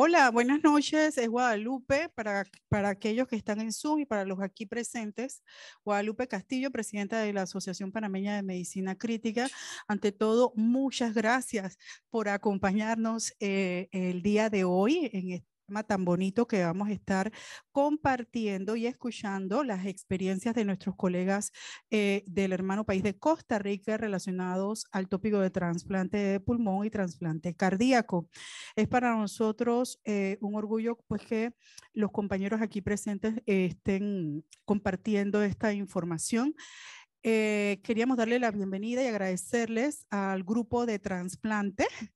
Hola, buenas noches. Es Guadalupe para, para aquellos que están en Zoom y para los aquí presentes. Guadalupe Castillo, presidenta de la Asociación Panameña de Medicina Crítica. Ante todo, muchas gracias por acompañarnos eh, el día de hoy en, este tan bonito que vamos a estar compartiendo y escuchando las experiencias de nuestros colegas eh, del hermano país de Costa Rica relacionados al tópico de trasplante de pulmón y trasplante cardíaco. Es para nosotros eh, un orgullo pues que los compañeros aquí presentes eh, estén compartiendo esta información. Eh, queríamos darle la bienvenida y agradecerles al grupo de trasplante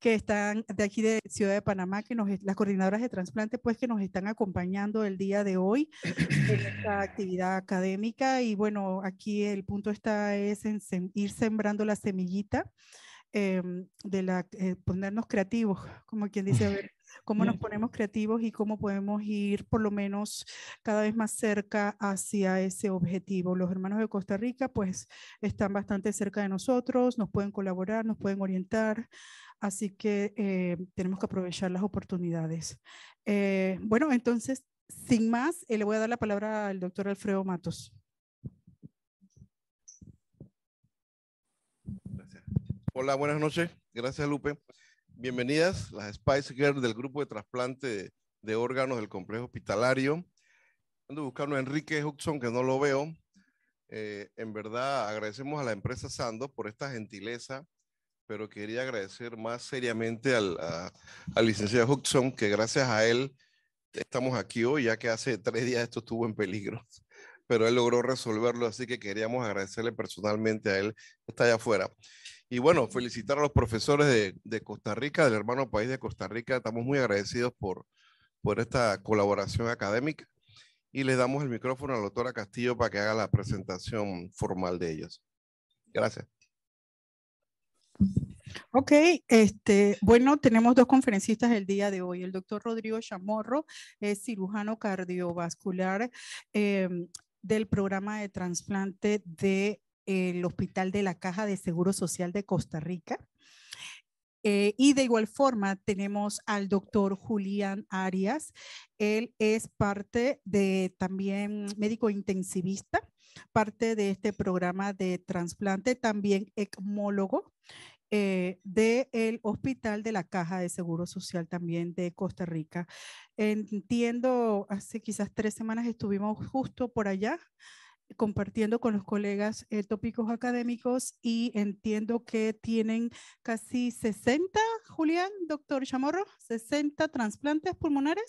que están de aquí de Ciudad de Panamá, que nos, las coordinadoras de trasplante, pues que nos están acompañando el día de hoy en esta actividad académica. Y bueno, aquí el punto está es en ir sembrando la semillita. Em, de la, eh, ponernos creativos, como quien dice, a ver, cómo nos ponemos creativos y cómo podemos ir por lo menos cada vez más cerca hacia ese objetivo. Los hermanos de Costa Rica pues están bastante cerca de nosotros, nos pueden colaborar, nos pueden orientar, así que eh, tenemos que aprovechar las oportunidades. Eh, bueno, entonces, sin más, eh, le voy a dar la palabra al doctor Alfredo Matos. Hola, buenas noches. Gracias, Lupe. Bienvenidas las Spice Girls del grupo de trasplante de órganos del complejo hospitalario. Ando buscando a Enrique Hudson que no lo veo. Eh, en verdad, agradecemos a la empresa Sando por esta gentileza, pero quería agradecer más seriamente al, al licenciado Hudson que gracias a él estamos aquí hoy, ya que hace tres días esto estuvo en peligro, pero él logró resolverlo, así que queríamos agradecerle personalmente a él, que está allá afuera. Y bueno, felicitar a los profesores de, Costa Rica, del hermano país de Costa Rica. Estamos muy agradecidos por, por esta colaboración académica. Y le damos el micrófono a la doctora Castillo para que haga la presentación formal de ellos. Gracias. Ok, este, bueno, tenemos dos conferencistas el día de hoy. El doctor Rodrigo Chamorro es cirujano cardiovascular em, del programa de trasplante de el Hospital de la Caja de Seguro Social de Costa Rica. Eh, y de igual forma tenemos al doctor Julián Arias. Él es parte de también médico intensivista, parte de este programa de trasplante, también ecmólogo eh, del Hospital de la Caja de Seguro Social también de Costa Rica. Entiendo, hace quizás tres semanas estuvimos justo por allá compartiendo con los colegas eh, tópicos académicos y entiendo que tienen casi 60, Julián, doctor Chamorro, 60 trasplantes pulmonares.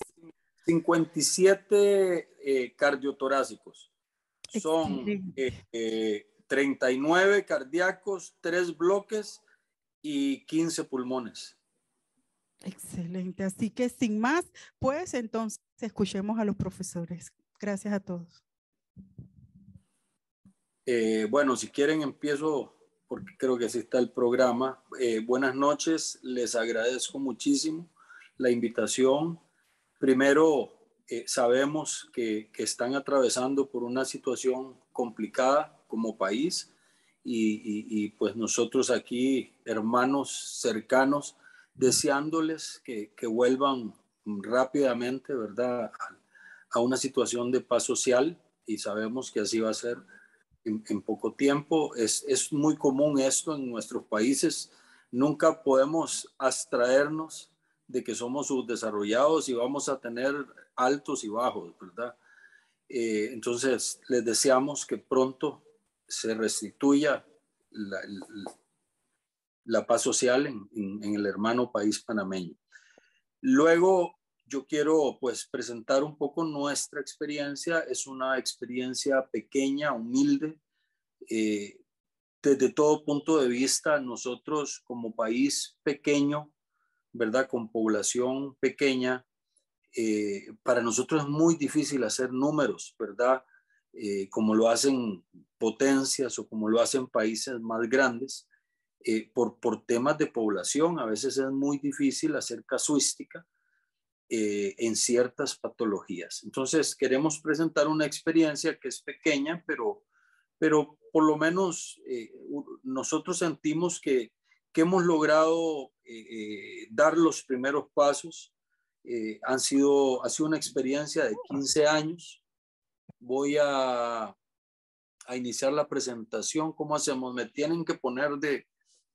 57 eh, cardiotorácicos. Son 39 eh, eh, cardíacos, 3 bloques y 15 pulmones. Excelente. Así que sin más, pues entonces escuchemos a los profesores. Gracias a todos. Eh, bueno, si quieren empiezo porque creo que así está el programa. Eh, buenas noches, les agradezco muchísimo la invitación. Primero, eh, sabemos que, están atravesando por una situación complicada como país y, pues nosotros aquí, hermanos cercanos, deseándoles que, vuelvan rápidamente, ¿verdad?, a una situación de paz social y sabemos que así va a ser en, poco tiempo. Es, muy común esto en nuestros países. Nunca podemos abstraernos de que somos subdesarrollados y vamos a tener altos y bajos, ¿verdad? Eh, entonces, les deseamos que pronto se restituya la, paz social en, el hermano país panameño. Luego, yo quiero pues presentar un poco nuestra experiencia. Es una experiencia pequeña, humilde. Eh, desde todo punto de vista, nosotros como país pequeño, ¿verdad? Con población pequeña, eh, para nosotros es muy difícil hacer números, ¿verdad? Eh, como lo hacen potencias o como lo hacen países más grandes, por temas de población, a veces es muy difícil hacer casuística eh, en ciertas patologías. Entonces, queremos presentar una experiencia que es pequeña, pero, pero por lo menos eh, nosotros sentimos que, que hemos logrado eh, dar los primeros pasos. han sido, ha sido una experiencia de 15 años. Voy a, a iniciar la presentación. ¿Cómo hacemos? Me tienen que poner de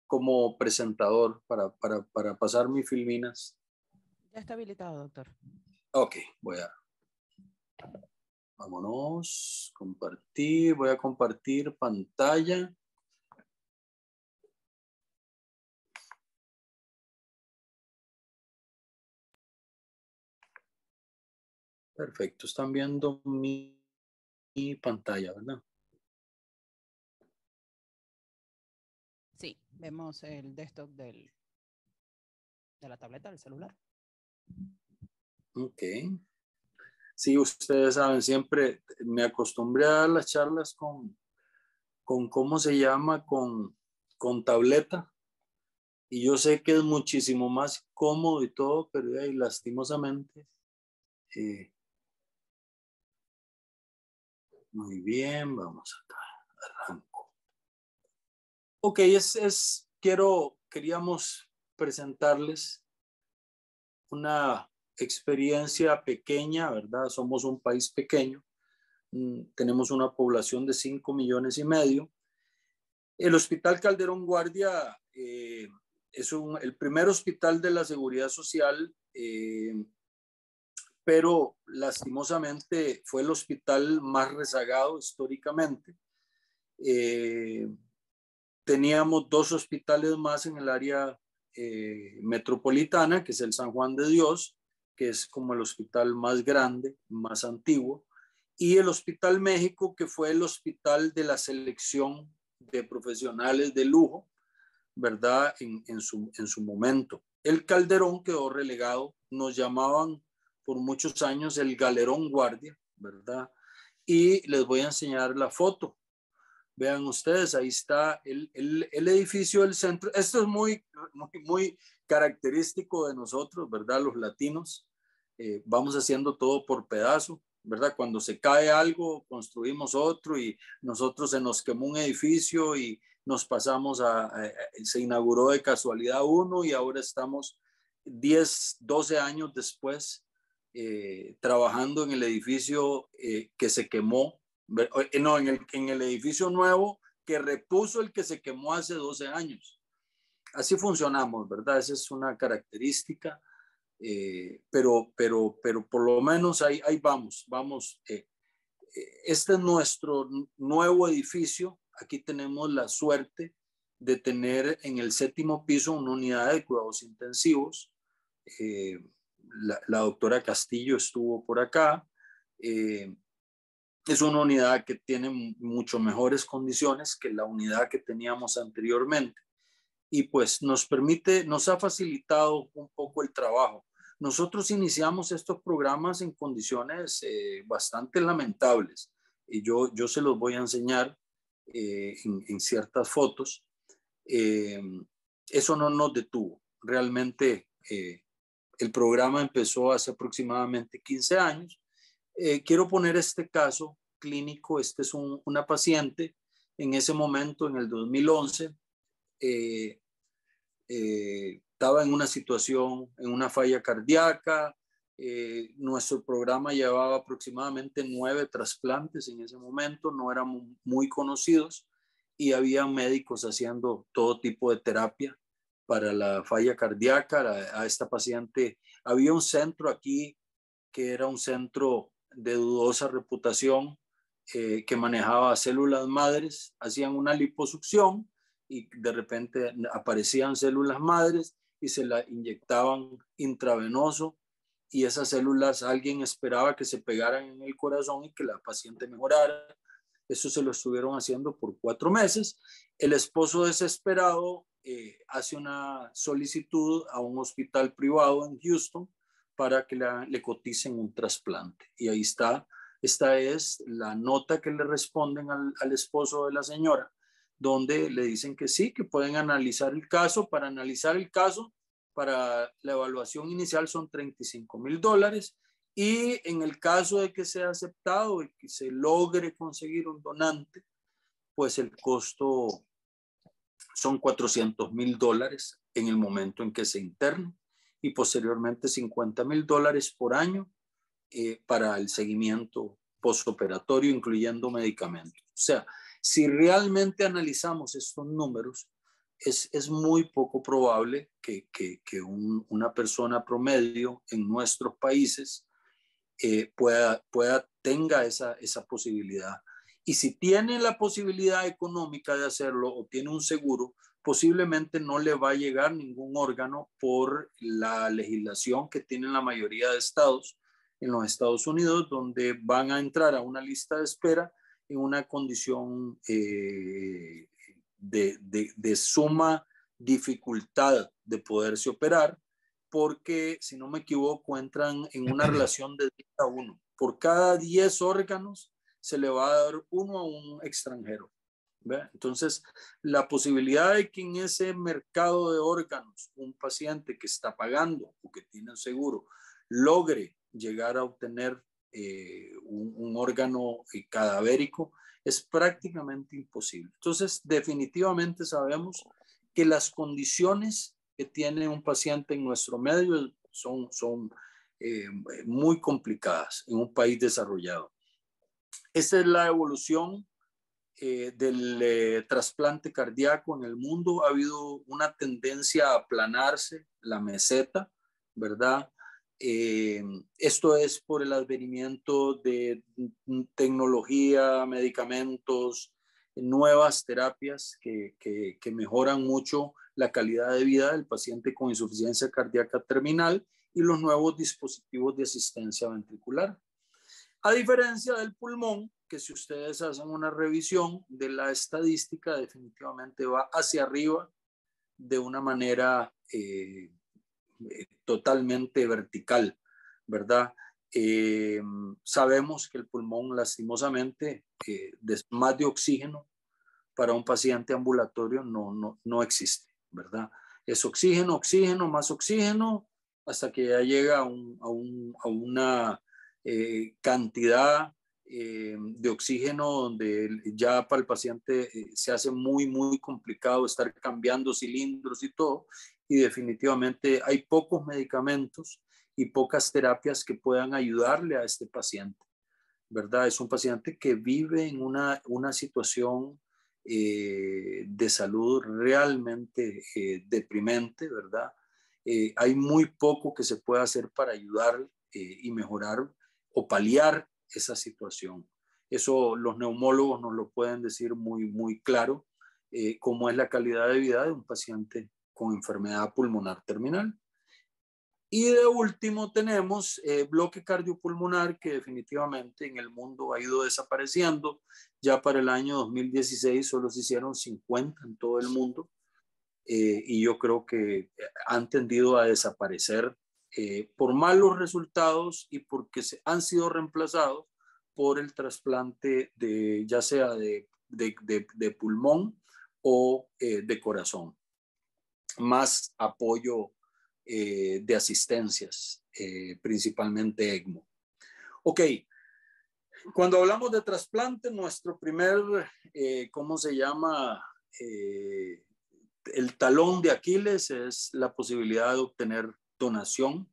como presentador para, para, para pasar mis filminas. Ya está habilitado, doctor. Ok, voy a... Vámonos, compartir, voy a compartir pantalla. Perfecto, están viendo mi, pantalla, ¿verdad? Sí, vemos el desktop del, de la tableta, del celular. Ok. Sí, ustedes saben, siempre me acostumbré a dar las charlas con, con ¿cómo se llama? Con, con tableta. Y yo sé que es muchísimo más cómodo y todo, pero lastimosamente. Eh, muy bien, vamos a arranco. Ok, es, es, quiero, queríamos presentarles una experiencia pequeña, ¿verdad? Somos un país pequeño, mm, tenemos una población de 5 millones y medio. El Hospital Calderón Guardia eh, es el primer hospital de la seguridad social, eh, pero lastimosamente fue el hospital más rezagado históricamente. Eh, teníamos dos hospitales más en el área eh, metropolitana, que es el San Juan de Dios, que es como el hospital más grande, más antiguo, y el Hospital México, que fue el hospital de la selección de profesionales de lujo, ¿verdad? En, su, en su momento. El Calderón quedó relegado, nos llamaban por muchos años el Galerón Guardia, ¿verdad? Y les voy a enseñar la foto Vean ustedes, ahí está el, el, edificio del centro. Esto es muy, muy, característico de nosotros, ¿verdad? Los latinos. Eh, vamos haciendo todo por pedazo, ¿verdad? Cuando se cae algo, construimos otro y nosotros se nos quemó un edificio y nos pasamos a, se inauguró de casualidad uno y ahora estamos 10, 12 años después eh, trabajando en el edificio eh, que se quemó eh, no, en el, en el edificio nuevo que repuso el que se quemó hace 12 años. Así funcionamos, ¿verdad? Esa es una característica, eh, pero, pero, pero por lo menos ahí, ahí vamos, vamos. Eh, este es nuestro nuevo edificio. Aquí tenemos la suerte de tener en el séptimo piso una unidad de cuidados intensivos. la, doctora Castillo estuvo por acá. Eh, es una unidad que tiene mucho mejores condiciones que la unidad que teníamos anteriormente. Y pues nos permite, nos ha facilitado un poco el trabajo. Nosotros iniciamos estos programas en condiciones eh, bastante lamentables. Y yo, yo se los voy a enseñar eh, en, ciertas fotos. Eh, eso no nos detuvo. Realmente el programa empezó hace aproximadamente 15 años eh, quiero poner este caso clínico, este es una paciente en ese momento, en el 2011, eh, eh, estaba en una situación, en una falla cardíaca, nuestro programa llevaba aproximadamente nueve trasplantes en ese momento, no éramos muy conocidos y había médicos haciendo todo tipo de terapia para la falla cardíaca a, a esta paciente. Había un centro aquí que era un centro de dudosa reputación eh, que manejaba células madres, hacían una liposucción y de repente aparecían células madres y se la inyectaban intravenoso y esas células alguien esperaba que se pegaran en el corazón y que la paciente mejorara. Eso se lo estuvieron haciendo por cuatro meses. El esposo desesperado eh, hace una solicitud a un hospital privado en Houston para que le coticen un trasplante. Y ahí está, esta es la nota que le responden al, al esposo de la señora, donde le dicen que sí, que pueden analizar el caso. Para analizar el caso, para la evaluación inicial son 35 mil dólares y en el caso de que sea aceptado y que se logre conseguir un donante, pues el costo son 400 mil dólares en el momento en que se interna y posteriormente 50 mil dólares por año eh, para el seguimiento postoperatorio, incluyendo medicamentos. O sea, si realmente analizamos estos números, es, es muy poco probable que, que, que una persona promedio en nuestros países eh, pueda, pueda, tenga esa, esa posibilidad. Y si tiene la posibilidad económica de hacerlo o tiene un seguro, posiblemente no le va a llegar ningún órgano por la legislación que tienen la mayoría de estados en los Estados Unidos, donde van a entrar a una lista de espera en una condición eh, de, de suma dificultad de poderse operar, porque, si no me equivoco, entran en una relación de 10 a 1. Por cada 10 órganos se le va a dar uno a un extranjero. Entonces, la posibilidad de que en ese mercado de órganos un paciente que está pagando o que tiene un seguro logre llegar a obtener eh, un, órgano eh, cadavérico es prácticamente imposible. Entonces, definitivamente sabemos que las condiciones que tiene un paciente en nuestro medio son, son eh, muy complicadas en un país desarrollado. Esa es la evolución eh, del eh, trasplante cardíaco en el mundo ha habido una tendencia a aplanarse la meseta, ¿verdad? Eh, esto es por el advenimiento de tecnología, medicamentos, nuevas terapias que, mejoran mucho la calidad de vida del paciente con insuficiencia cardíaca terminal y los nuevos dispositivos de asistencia ventricular, a diferencia del pulmón, que si ustedes hacen una revisión de la estadística, definitivamente va hacia arriba de una manera eh, eh, totalmente vertical, ¿verdad? Eh, sabemos que el pulmón lastimosamente más de oxígeno para un paciente ambulatorio no, no, existe, ¿verdad? Es oxígeno, oxígeno, más oxígeno, hasta que ya llega a una eh, cantidad eh, de oxígeno donde ya para el paciente eh, se hace muy, muy complicado estar cambiando cilindros y todo. Y definitivamente hay pocos medicamentos y pocas terapias que puedan ayudarle a este paciente, ¿verdad? Es un paciente que vive en una, una situación de salud realmente deprimente, ¿verdad? hay muy poco que se pueda hacer para ayudar y mejorar o paliar esa situación. Eso los neumólogos nos lo pueden decir muy, muy claro, eh, cómo es la calidad de vida de un paciente con enfermedad pulmonar terminal. Y de último tenemos eh, bloque cardiopulmonar que definitivamente en el mundo ha ido desapareciendo. Ya para el año 2016 solo se hicieron 50 en todo el mundo eh, y yo creo que han tendido a desaparecer eh, por malos resultados y porque se, han sido reemplazados por el trasplante de ya sea de, pulmón o eh, de corazón, más apoyo eh, de asistencias, principalmente ECMO. Ok, cuando hablamos de trasplante, nuestro primer, ¿cómo se llama? el talón de Aquiles es la posibilidad de obtener donación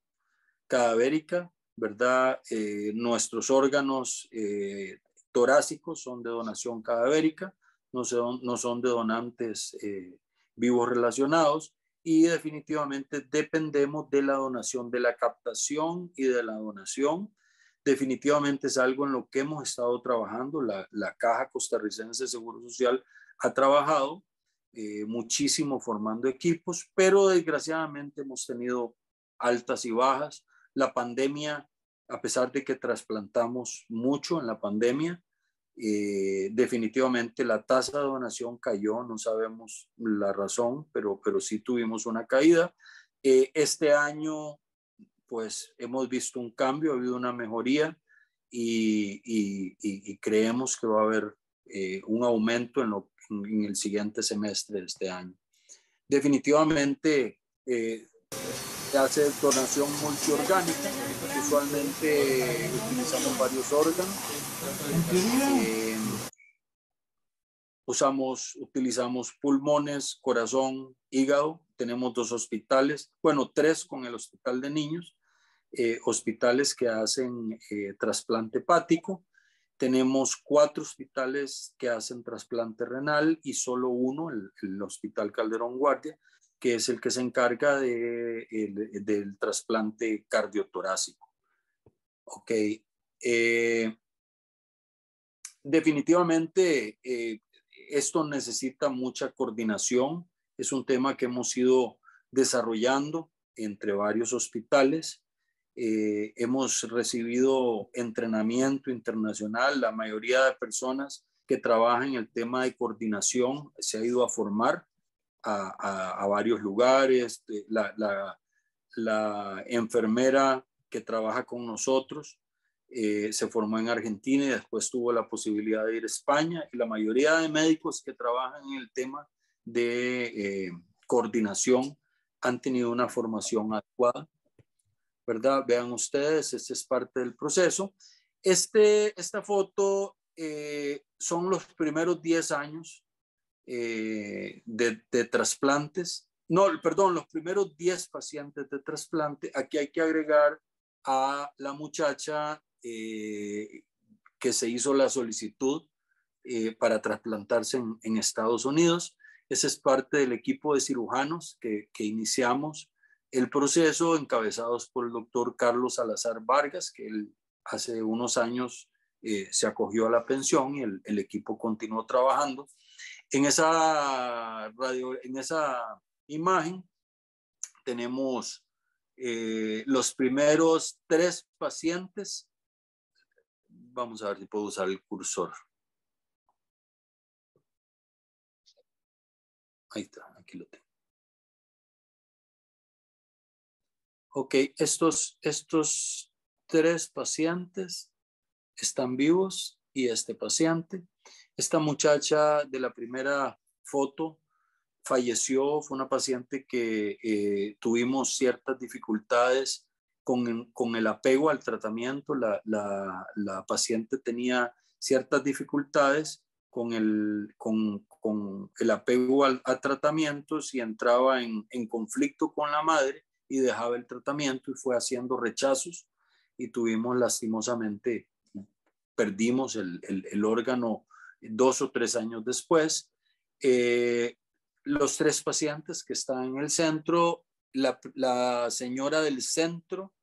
cadavérica, ¿verdad? Eh, nuestros órganos eh, torácicos son de donación cadavérica, no son, no son de donantes eh, vivos relacionados y definitivamente dependemos de la donación, de la captación y de la donación. Definitivamente es algo en lo que hemos estado trabajando. La, Caja Costarricense de Seguro Social ha trabajado muchísimo formando equipos, pero desgraciadamente hemos tenido altas y bajas. La pandemia, a pesar de que trasplantamos mucho en la pandemia, eh, definitivamente la tasa de donación cayó, no sabemos la razón, pero, pero sí tuvimos una caída. Eh, este año, pues hemos visto un cambio, ha habido una mejoría y, creemos que va a haber eh, un aumento en, el siguiente semestre de este año. Definitivamente, que hace donación multiorgánica. Usualmente utilizamos varios órganos. Eh, usamos, utilizamos pulmones, corazón, hígado. Tenemos dos hospitales, bueno, tres con el hospital de niños, eh, hospitales que hacen eh, trasplante hepático. Tenemos cuatro hospitales que hacen trasplante renal y solo uno, el Hospital Calderón Guardia, que es el que se encarga de, del trasplante cardiotorácico. Ok. Eh, definitivamente, eh, esto necesita mucha coordinación. Es un tema que hemos ido desarrollando entre varios hospitales. Eh, hemos recibido entrenamiento internacional. La mayoría de personas que trabajan en el tema de coordinación se ha ido a formar a, varios lugares, la, enfermera que trabaja con nosotros eh, se formó en Argentina y después tuvo la posibilidad de ir a España y la mayoría de médicos que trabajan en el tema de eh, coordinación han tenido una formación adecuada, ¿verdad? Vean ustedes, este es parte del proceso. Este, esta foto eh, son los primeros 10 años eh, de, trasplantes, no, perdón, los primeros 10 pacientes de trasplante, aquí hay que agregar a la muchacha eh, que se hizo la solicitud eh, para trasplantarse en, Estados Unidos. Ese es parte del equipo de cirujanos que, iniciamos el proceso encabezados por el doctor Carlos Salazar Vargas, que él hace unos años se acogió a la pensión y el, el, equipo continuó trabajando. En esa, radio, en esa imagen tenemos eh, los primeros tres pacientes. Vamos a ver si puedo usar el cursor. Ahí está, aquí lo tengo. Ok, estos, estos tres pacientes están vivos y este paciente. Esta muchacha de la primera foto falleció, fue una paciente que eh, tuvimos ciertas dificultades con, con, el apego al tratamiento, la, la, la paciente tenía ciertas dificultades con el, con, con el apego al, a tratamientos y entraba en, en, conflicto con la madre y dejaba el tratamiento y fue haciendo rechazos y tuvimos lastimosamente, perdimos el, el órgano dos o tres años después. Eh, los tres pacientes que están en el centro, la, señora del centro,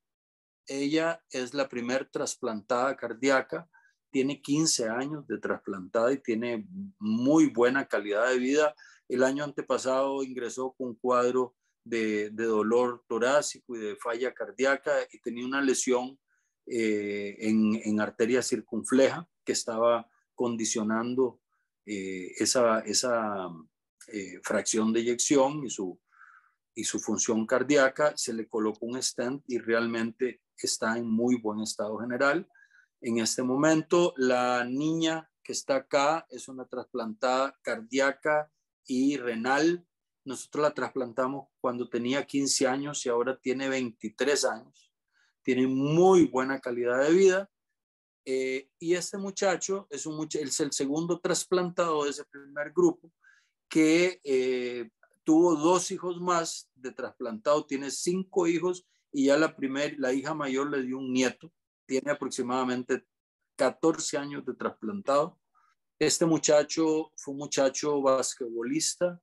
ella es la primer trasplantada cardíaca, tiene 15 años de trasplantada y tiene muy buena calidad de vida. El año antepasado ingresó con un cuadro de, dolor torácico y de falla cardíaca y tenía una lesión eh, en, en, arteria circunfleja que estaba condicionando eh, esa, mm, eh, fracción de eyección y su, y su función cardíaca, se le colocó un stent y realmente está en muy buen estado general. En este momento, la niña que está acá es una trasplantada cardíaca y renal. Nosotros la trasplantamos cuando tenía 15 años y ahora tiene 23 años. Tiene muy buena calidad de vida. Eh, y este muchacho es, el segundo trasplantado de ese primer grupo que eh, tuvo dos hijos más de trasplantado, tiene cinco hijos y ya la, primera, la hija mayor le dio un nieto, tiene aproximadamente 14 años de trasplantado. Este muchacho fue un muchacho basquetbolista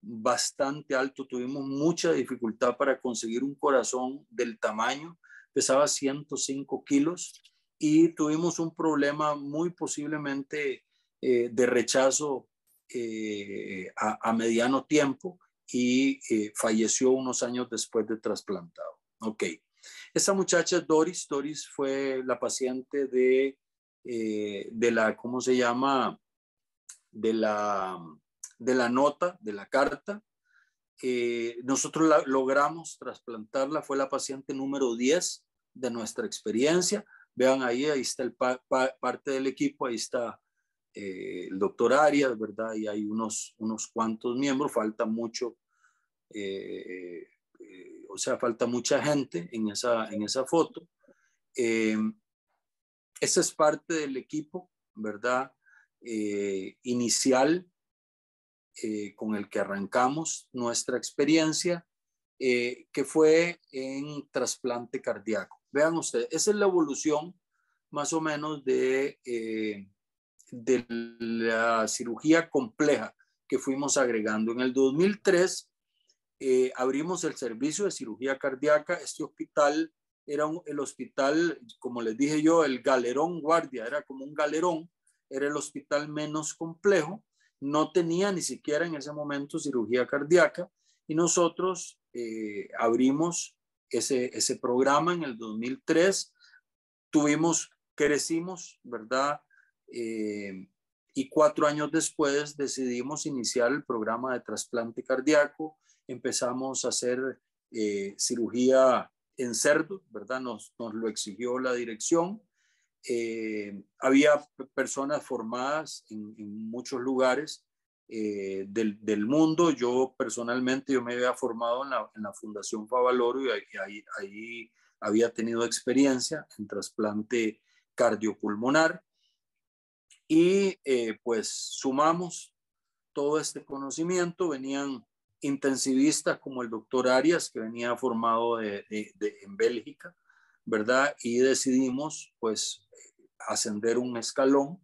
bastante alto, tuvimos mucha dificultad para conseguir un corazón del tamaño, pesaba 105 kilos y tuvimos un problema muy posiblemente eh, de rechazo eh, a, mediano tiempo y eh, falleció unos años después de trasplantado. Ok. esa muchacha Doris, Doris fue la paciente de, la, ¿cómo se llama? De la, de la nota, de la carta. nosotros logramos trasplantarla, fue la paciente número 10 de nuestra experiencia Vean ahí, ahí está el parte del equipo, ahí está eh, el doctor Arias, ¿verdad? Y hay unos, unos cuantos miembros, falta mucho, eh, eh, o sea, falta mucha gente en esa, en esa foto. Em, esa es parte del equipo, ¿verdad? inicial con el que arrancamos nuestra experiencia, que fue en trasplante cardíaco. Vean ustedes, esa es la evolución más o menos de, eh, de la cirugía compleja que fuimos agregando. En el 2003 eh, abrimos el servicio de cirugía cardíaca. Este hospital era el hospital, como les dije yo, el galerón guardia, era como un galerón, era el hospital menos complejo, no tenía ni siquiera en ese momento cirugía cardíaca y nosotros eh, abrimos ese, ese programa en el 2003. Tuvimos, crecimos, ¿verdad? Eh, y cuatro años después decidimos iniciar el programa de trasplante cardíaco. Empezamos a hacer eh, cirugía en cerdo, ¿verdad? Nos, lo exigió la dirección. Eh, había personas formadas en, muchos lugares eh, del, mundo. Yo personalmente, yo me había formado en la, en la Fundación Favaloro y ahí, había tenido experiencia en trasplante cardiopulmonar. Y eh, pues sumamos todo este conocimiento, venían intensivistas como el doctor Arias, que venía formado en Bélgica, ¿verdad? Y decidimos pues ascender un escalón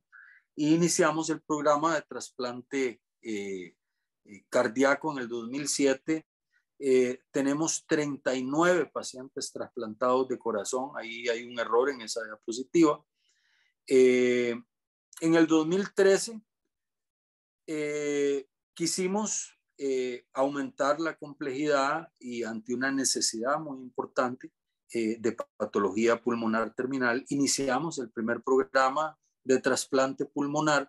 e iniciamos el programa de trasplante eh, eh, cardíaco en el 2007, eh, tenemos 39 pacientes trasplantados de corazón. Ahí hay un error en esa diapositiva. Eh, en el 2013 eh, quisimos aumentar la complejidad y ante una necesidad muy importante de patología pulmonar terminal, iniciamos el primer programa de trasplante pulmonar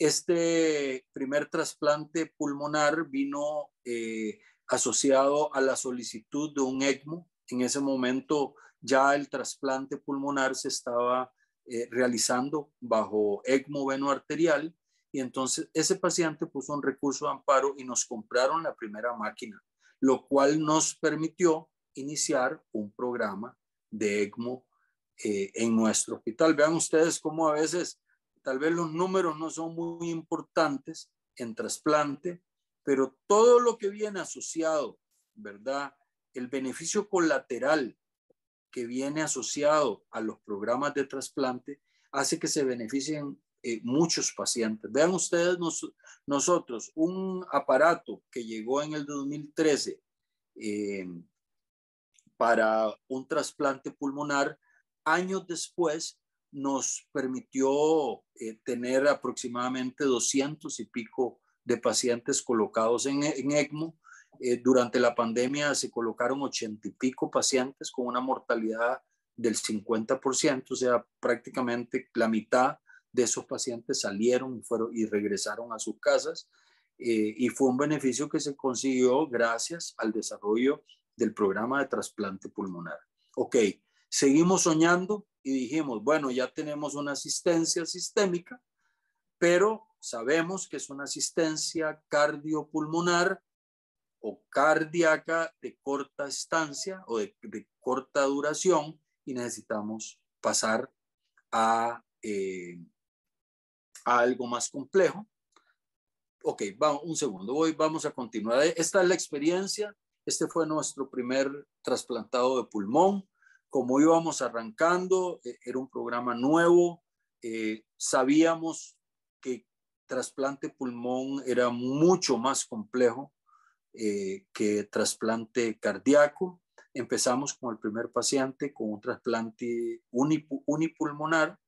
este primer trasplante pulmonar vino eh, asociado a la solicitud de un ECMO. En ese momento ya el trasplante pulmonar se estaba eh, realizando bajo ECMO veno arterial y entonces ese paciente puso un recurso de amparo y nos compraron la primera máquina, lo cual nos permitió iniciar un programa de ECMO eh, en nuestro hospital. Vean ustedes cómo a veces Tal vez los números no son muy importantes en trasplante, pero todo lo que viene asociado, ¿verdad? El beneficio colateral que viene asociado a los programas de trasplante hace que se beneficien eh, muchos pacientes. Vean ustedes nosotros, un aparato que llegó en el 2013 em, para un trasplante pulmonar, años después nos permitió eh, tener aproximadamente 200 y pico de pacientes colocados en, ECMO. Eh, durante la pandemia se colocaron 80 y pico pacientes con una mortalidad del 50%, o sea, prácticamente la mitad de esos pacientes salieron y regresaron a sus casas. Eh, y fue un beneficio que se consiguió gracias al desarrollo del programa de trasplante pulmonar. Ok, seguimos soñando, y dijimos, bueno, ya tenemos una asistencia sistémica, pero sabemos que es una asistencia cardiopulmonar o cardíaca de corta estancia o de, corta duración y necesitamos pasar a, eh, a algo más complejo. Ok, vamos, un segundo, voy, vamos a continuar. Esta es la experiencia. Este fue nuestro primer trasplantado de pulmón como íbamos arrancando, eh, era un programa nuevo, eh, sabíamos que trasplante pulmón era mucho más complejo eh, que trasplante cardíaco. Empezamos con el primer paciente con un trasplante unipulmonar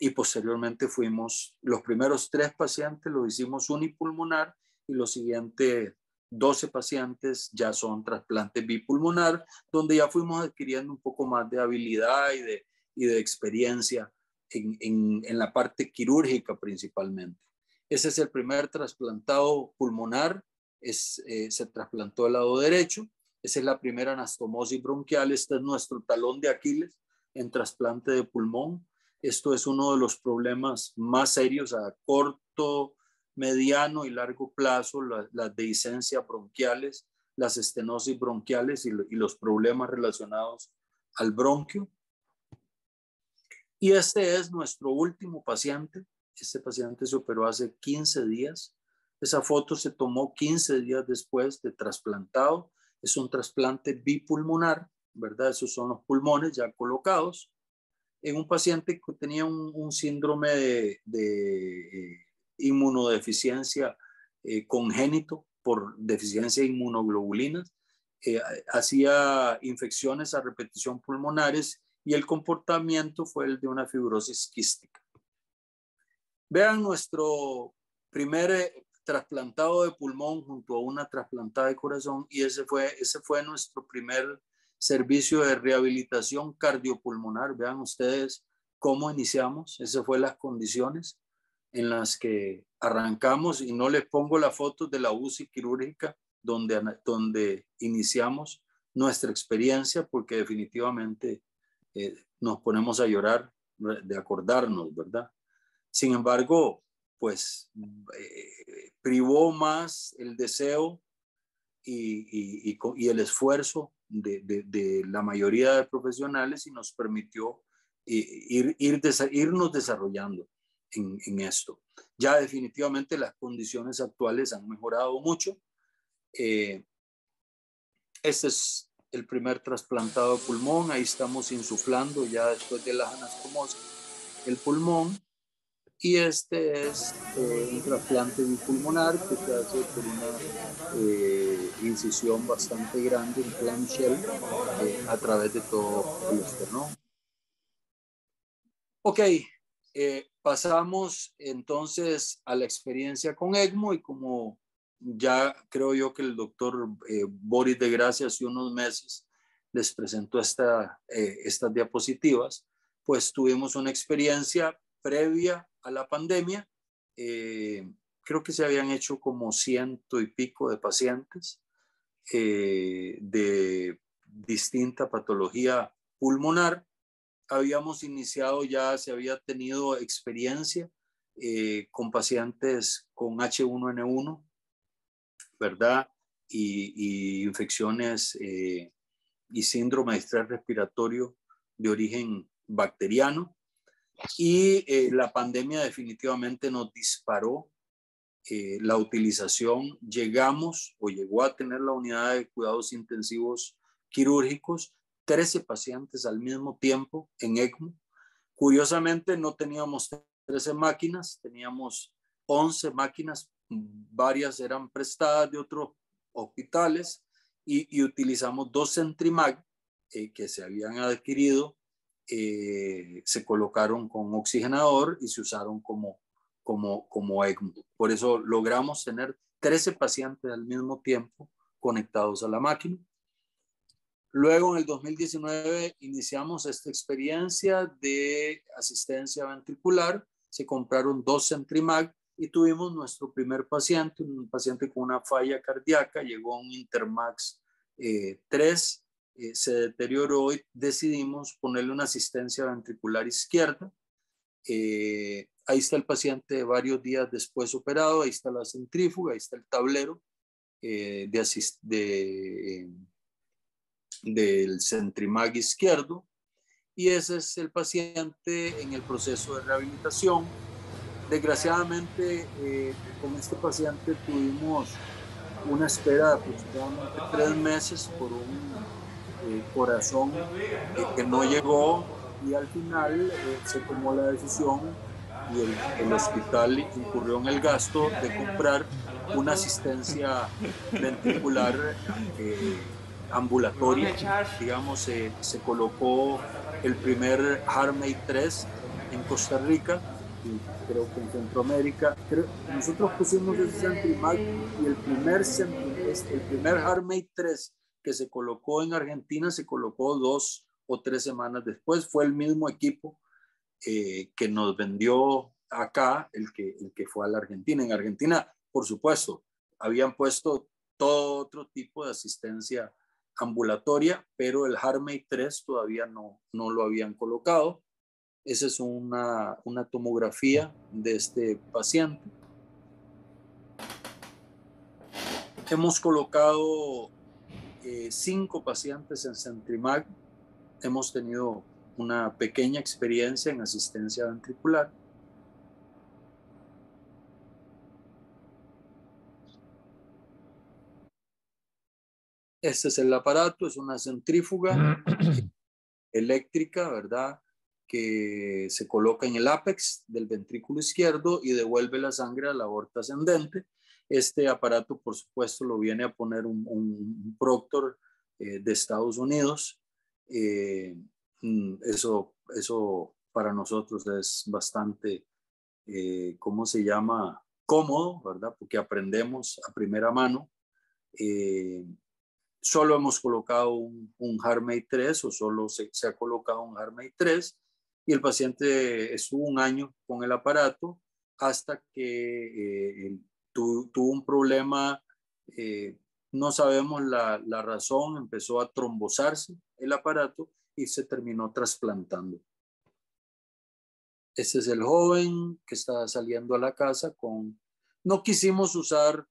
y posteriormente fuimos, los primeros tres pacientes lo hicimos unipulmonar y lo siguiente... 12 pacientes ya son trasplantes bipulmonar, donde ya fuimos adquiriendo un poco más de habilidad y de, experiencia en, la parte quirúrgica principalmente. Ese es el primer trasplantado pulmonar, es, eh, se trasplantó al lado derecho, esa es la primera anastomosis bronquial, este es nuestro talón de Aquiles en trasplante de pulmón. Esto es uno de los problemas más serios a corto, mediano y largo plazo las dehiscencias bronquiales, las estenosis bronquiales y, los problemas relacionados al bronquio. Y este es nuestro último paciente. Este paciente se operó hace 15 días. Esa foto se tomó 15 días después de trasplantado. Es un trasplante bipulmonar, ¿verdad? Esos son los pulmones ya colocados. En un paciente que tenía un, síndrome de eh, inmunodeficiencia eh, congénito por deficiencia de inmunoglobulinas, eh, hacía infecciones a repetición pulmonares y el comportamiento fue el de una fibrosis quística. Vean nuestro primer eh, trasplantado de pulmón junto a una trasplantada de corazón y ese fue, ese fue nuestro primer servicio de rehabilitación cardiopulmonar. Vean ustedes cómo iniciamos, esas fueron las condiciones en las que arrancamos y no les pongo la foto de la UCI quirúrgica donde, donde iniciamos nuestra experiencia porque definitivamente eh, nos ponemos a llorar de acordarnos, ¿verdad? Sin embargo, pues eh, privó más el deseo y, y, el esfuerzo de, de, la mayoría de profesionales y nos permitió eh, ir, ir irnos desarrollando en, esto. Ya definitivamente las condiciones actuales han mejorado mucho. Eh, este es el primer trasplantado de pulmón, ahí estamos insuflando ya después de las anastomosis el pulmón y este es eh, un trasplante bipulmonar que se hace por una eh, incisión bastante grande, en plan a través de todo el esternón. Ok, Pasamos entonces a la experiencia con ECMO y como ya creo yo que el doctor eh, Boris de Gracia hace unos meses les presentó eh, estas diapositivas, pues tuvimos una experiencia previa a la pandemia. Eh, creo que se habían hecho como ciento y pico de pacientes de distinta patología pulmonar habíamos iniciado ya, se había tenido experiencia eh, con pacientes con H1N1, ¿verdad? Y, infecciones eh, y síndrome de estrés respiratorio de origen bacteriano. Y eh, la pandemia definitivamente nos disparó la utilización. Llegamos o llegó a tener la unidad de cuidados intensivos quirúrgicos 13 pacientes al mismo tiempo en ECMO. Curiosamente, no teníamos 13 máquinas, teníamos 11 máquinas, varias eran prestadas de otros hospitales y, utilizamos dos Centrimac eh, que se habían adquirido, eh, se colocaron con oxigenador y se usaron como, como, como ECMO. Por eso logramos tener 13 pacientes al mismo tiempo conectados a la máquina. Luego, en el 2019, iniciamos esta experiencia de asistencia ventricular. Se compraron dos Centrimag y tuvimos nuestro primer paciente, un paciente con una falla cardíaca, llegó a un Intermax 3, eh, eh, se deterioró y decidimos ponerle una asistencia ventricular izquierda. Eh, ahí está el paciente varios días después operado, ahí está la centrífuga, ahí está el tablero de, asistencia del centrimag izquierdo y ese es el paciente en el proceso de rehabilitación. Desgraciadamente, eh, con este paciente tuvimos una espera de aproximadamente tres meses por un eh, corazón que no llegó y al final eh, se tomó la decisión y el, el, hospital incurrió en el gasto de comprar una asistencia ventricular ambulatoria. Digamos, se colocó el primer HARMAID 3 en Costa Rica, y creo que en Centroamérica. nosotros pusimos el Centrimac y el primer, el primer 3 que se colocó en Argentina se colocó dos o tres semanas después. Fue el mismo equipo eh, que nos vendió acá el que, el que fue a la Argentina. En Argentina, por supuesto, habían puesto todo otro tipo de asistencia ambulatoria, pero el HARMEI 3 todavía no, no lo habían colocado. Esa es una, tomografía de este paciente. Hemos colocado eh, cinco pacientes en Centrimag. Hemos tenido una pequeña experiencia en asistencia ventricular. Este es el aparato, es una centrífuga eléctrica, ¿verdad? Que se coloca en el ápex del ventrículo izquierdo y devuelve la sangre a la aorta ascendente. Este aparato, por supuesto, lo viene a poner un, proctor eh, de Estados Unidos. Eh, mm, eso, eso para nosotros es bastante, eh, ¿cómo se llama? Cómodo, ¿verdad? Porque aprendemos a primera mano solo hemos colocado un, un 3 o solo se, ha colocado un Harmay 3 y el paciente estuvo un año con el aparato hasta que eh, tuvo un problema, eh, no sabemos la, razón, empezó a trombosarse el aparato y se terminó trasplantando. ese es el joven que está saliendo a la casa con... No quisimos usar,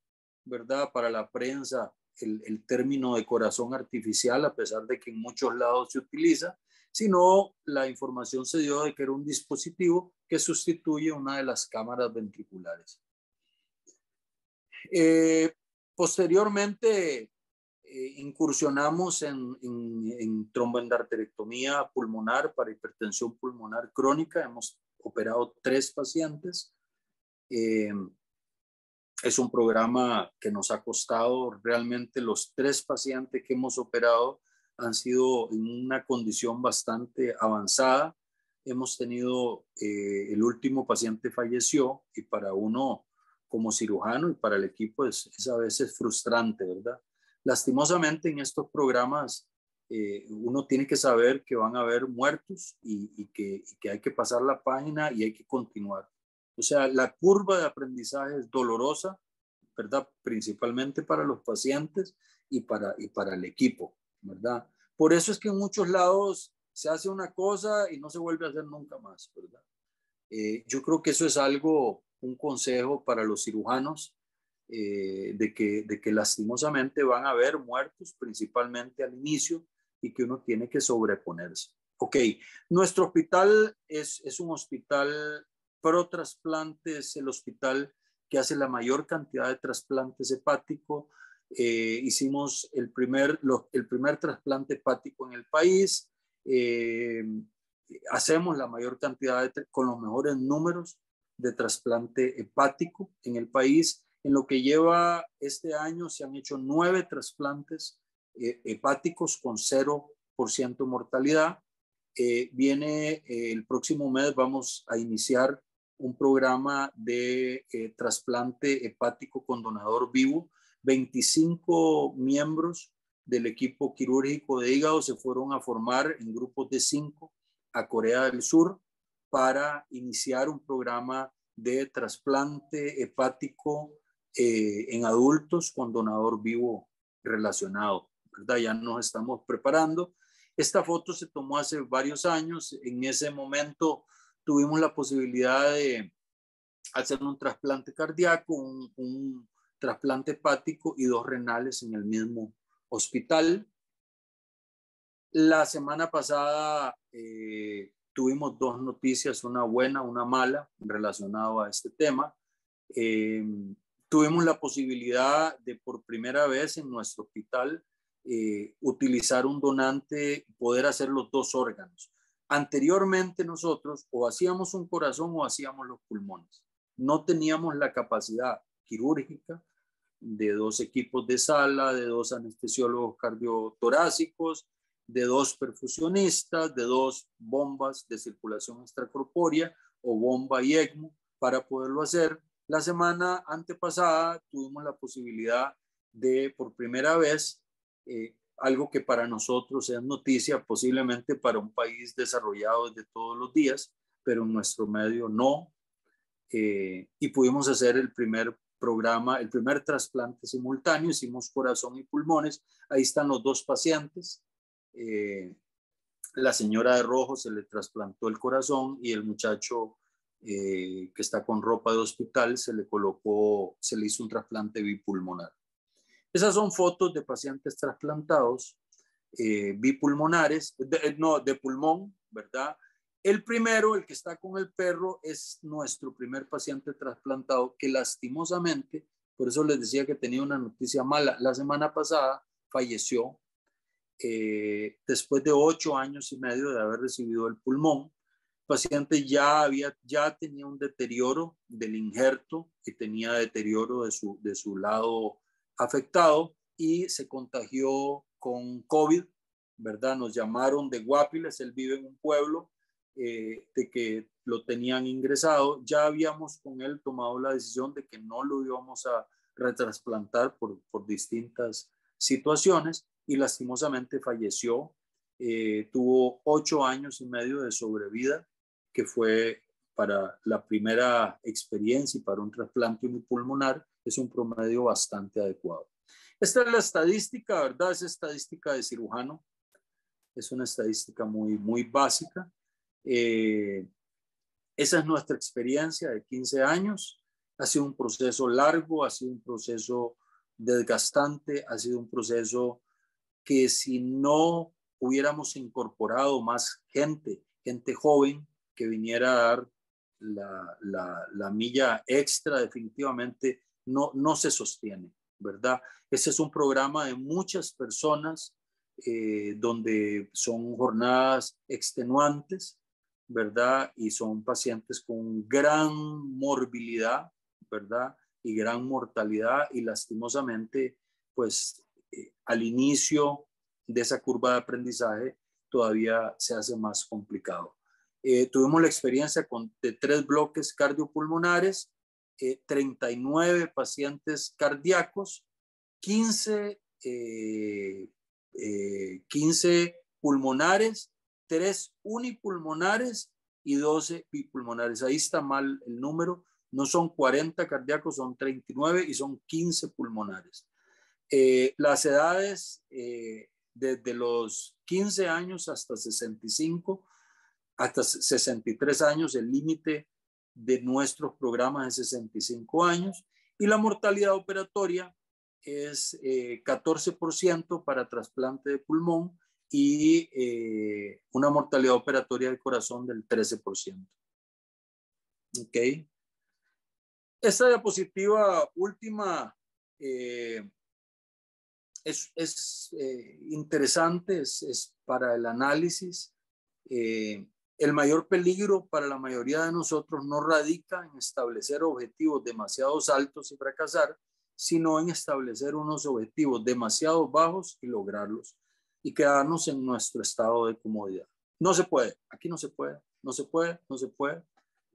¿verdad? Para la prensa el, término de corazón artificial, a pesar de que en muchos lados se utiliza, sino la información se dio de que era un dispositivo que sustituye una de las cámaras ventriculares. Eh, posteriormente eh, incursionamos en, en, en, tromboendarterectomía pulmonar para hipertensión pulmonar crónica. Hemos operado tres pacientes. Eh, es un programa que nos ha costado realmente los tres pacientes que hemos operado han sido en una condición bastante avanzada. Hemos tenido, eh, el último paciente falleció y para uno como cirujano y para el equipo es, a veces frustrante, ¿verdad? Lastimosamente en estos programas eh, uno tiene que saber que van a haber muertos y, que, hay que pasar la página y hay que continuar. O sea, la curva de aprendizaje es dolorosa, ¿verdad? Principalmente para los pacientes y para, y para el equipo, ¿verdad? Por eso es que en muchos lados se hace una cosa y no se vuelve a hacer nunca más, ¿verdad? Eh, yo creo que eso es algo, un consejo para los cirujanos, eh, de, que, de que lastimosamente van a haber muertos, principalmente al inicio, y que uno tiene que sobreponerse. Ok, nuestro hospital es, es un hospital ProTrasplante es el hospital que hace la mayor cantidad de trasplantes hepáticos eh, hicimos el primer, el primer trasplante hepático en el país. Eh, hacemos la mayor cantidad de, con los mejores números de trasplante hepático en el país. En lo que lleva este año se han hecho nueve trasplantes eh, hepáticos con 0% mortalidad. viene el próximo mes, vamos a iniciar un programa de eh, trasplante hepático con donador vivo. 25 miembros del equipo quirúrgico de hígado se fueron a formar en grupos de cinco a Corea del Sur para iniciar un programa de trasplante hepático eh, en adultos con donador vivo relacionado. Ya nos estamos preparando. Esta foto se tomó hace varios años. En ese momento tuvimos la posibilidad de hacer un trasplante cardíaco, un, trasplante hepático y dos renales en el mismo hospital. La semana pasada eh, tuvimos dos noticias, una buena, una mala, relacionado a este tema. Eh, tuvimos la posibilidad de por primera vez en nuestro hospital eh, utilizar un donante, poder hacer los dos órganos. Anteriormente nosotros o hacíamos un corazón o hacíamos los pulmones. No teníamos la capacidad quirúrgica de dos equipos de sala, de dos anestesiólogos cardiotorácicos, de dos perfusionistas, de dos bombas de circulación extracorpórea o bomba y ECMO para poderlo hacer. La semana antepasada tuvimos la posibilidad de por primera vez eh, algo que para nosotros es noticia, posiblemente para un país desarrollado desde todos los días, pero en nuestro medio no. Eh, y pudimos hacer el primer programa, el primer trasplante simultáneo, hicimos corazón y pulmones, ahí están los dos pacientes. Eh, la señora de rojo se le trasplantó el corazón y el muchacho eh, que está con ropa de hospital se le colocó, se le hizo un trasplante bipulmonar. Esas son fotos de pacientes trasplantados eh, bipulmonares, eh, no, de pulmón, ¿verdad? El primero, el que está con el perro, es nuestro primer paciente trasplantado que lastimosamente, por eso les decía que tenía una noticia mala, la semana pasada falleció eh, después de ocho años y medio de haber recibido el pulmón. El paciente ya, había, ya tenía un deterioro del injerto y tenía deterioro de su, de su lado afectado y se contagió con COVID, ¿verdad? Nos llamaron de Guapiles, él vive en un pueblo eh, de que lo tenían ingresado. Ya habíamos con él tomado la decisión de que no lo íbamos a retrasplantar por, distintas situaciones y lastimosamente falleció. Eh, tuvo ocho años y medio de sobrevida, que fue para la primera experiencia y para un trasplante pulmonar es un promedio bastante adecuado. Esta es la estadística, ¿verdad? Es estadística de cirujano. Es una estadística muy, muy básica. Eh, esa es nuestra experiencia de 15 años. Ha sido un proceso largo, ha sido un proceso desgastante, ha sido un proceso que si no hubiéramos incorporado más gente, gente joven que viniera a dar la, la milla extra, definitivamente no, se sostiene, ¿verdad? Ese es un programa de muchas personas eh, donde son jornadas extenuantes, ¿verdad? Y son pacientes con gran morbilidad, ¿verdad? Y gran mortalidad y lastimosamente, pues eh, al inicio de esa curva de aprendizaje todavía se hace más complicado. Eh, tuvimos la experiencia con, de tres bloques cardiopulmonares 39 eh, pacientes cardíacos, 15, 15 eh, eh, pulmonares, 3 unipulmonares y 12 bipulmonares. Ahí está mal el número. No son 40 cardíacos, son 39 y son 15 pulmonares. las edades desde los 15 años hasta 65, hasta 63 años, el límite de nuestros programas de 65 años y la mortalidad operatoria es 14% eh, para trasplante de pulmón y eh, una mortalidad operatoria del corazón del 13%. ¿Ok? Esta diapositiva última eh, es, interesante, es, para el análisis. El mayor peligro para la mayoría de nosotros no radica en establecer objetivos demasiado altos y fracasar, sino en establecer unos objetivos demasiado bajos y lograrlos y quedarnos en nuestro estado de comodidad. No se puede, aquí no se puede, no se puede, no se puede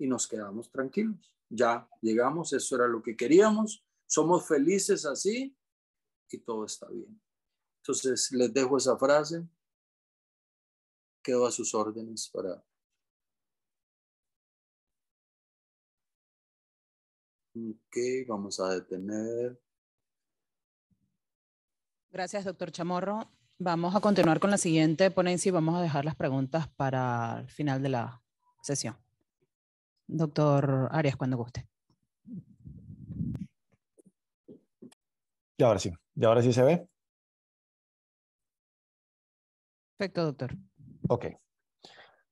y nos quedamos tranquilos. Ya llegamos, eso era lo que queríamos, somos felices así y todo está bien. Entonces les dejo esa frase, quedo a sus órdenes para Ok, vamos a detener. Gracias, doctor Chamorro. Vamos a continuar con la siguiente ponencia y vamos a dejar las preguntas para el final de la sesión. Doctor Arias, cuando guste. Y ahora sí, y ahora sí se ve. Perfecto, doctor. Ok.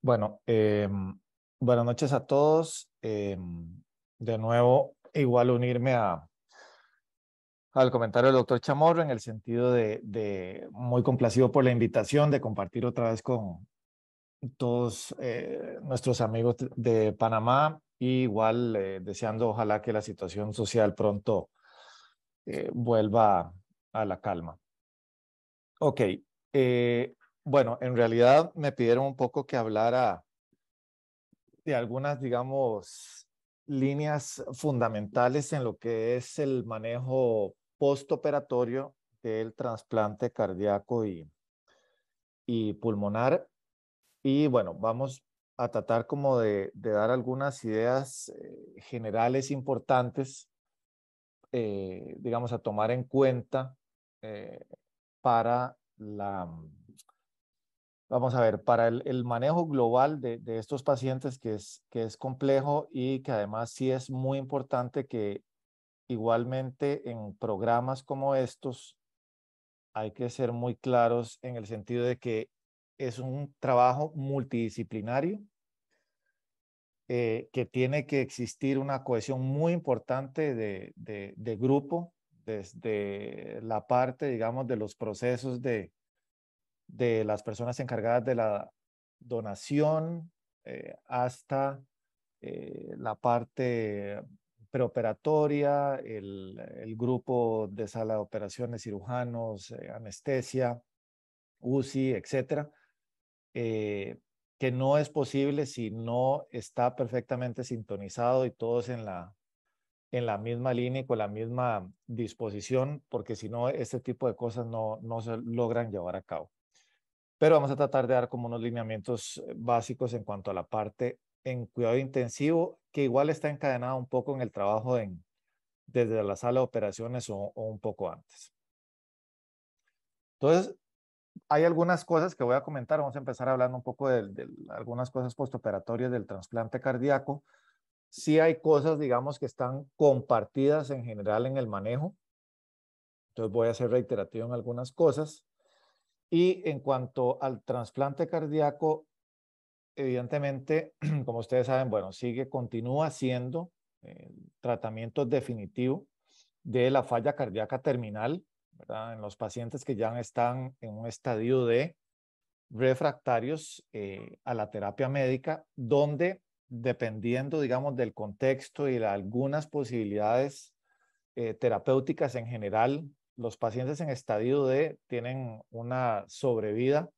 Bueno, em, buenas noches a todos. Em, de nuevo, e igual unirme a, al comentario del doctor Chamorro en el sentido de, de, muy complacido por la invitación de compartir otra vez con todos eh, nuestros amigos de Panamá y igual eh, deseando ojalá que la situación social pronto eh, vuelva a la calma. Ok, bueno, en realidad me pidieron un poco que hablara de algunas, digamos, líneas fundamentales en lo que es el manejo postoperatorio del trasplante cardíaco y, y pulmonar. Y bueno, vamos a tratar como de, dar algunas ideas eh, generales importantes, eh, digamos, a tomar en cuenta eh, para la, Vamos a ver, para el, manejo global de, estos pacientes que es, que es complejo y que además sí es muy importante que igualmente en programas como estos hay que ser muy claros en el sentido de que es un trabajo multidisciplinario eh, que tiene que existir una cohesión muy importante de grupo desde la parte, digamos, de los procesos de, de las personas encargadas de la donación eh, hasta eh, la parte preoperatoria, el, el, grupo de sala de operaciones, cirujanos, eh, anestesia, UCI, etcétera, que no es posible si no está perfectamente sintonizado y todos en la, en la misma línea y con la misma disposición, porque si no, este tipo de cosas no, no se logran llevar a cabo pero vamos a tratar de dar como unos lineamientos eh, básicos en cuanto a la parte en cuidado intensivo, que igual está encadenada un poco en el trabajo en, desde la sala de operaciones o, un poco antes. Entonces, hay algunas cosas que voy a comentar. Vamos a empezar hablando un poco de, de algunas cosas postoperatorias del trasplante cardíaco. Sí hay cosas, digamos, que están compartidas en general en el manejo. Entonces voy a ser reiterativo en algunas cosas. Y en cuanto al trasplante cardíaco, evidentemente, como ustedes saben, bueno, sigue, continúa siendo eh, el tratamiento definitivo de la falla cardíaca terminal, ¿verdad? En los pacientes que ya están en un estadio de refractarios eh, a la terapia médica, donde dependiendo, digamos, del contexto y de algunas posibilidades eh, terapéuticas en general, los pacientes en estadio D tienen una sobrevida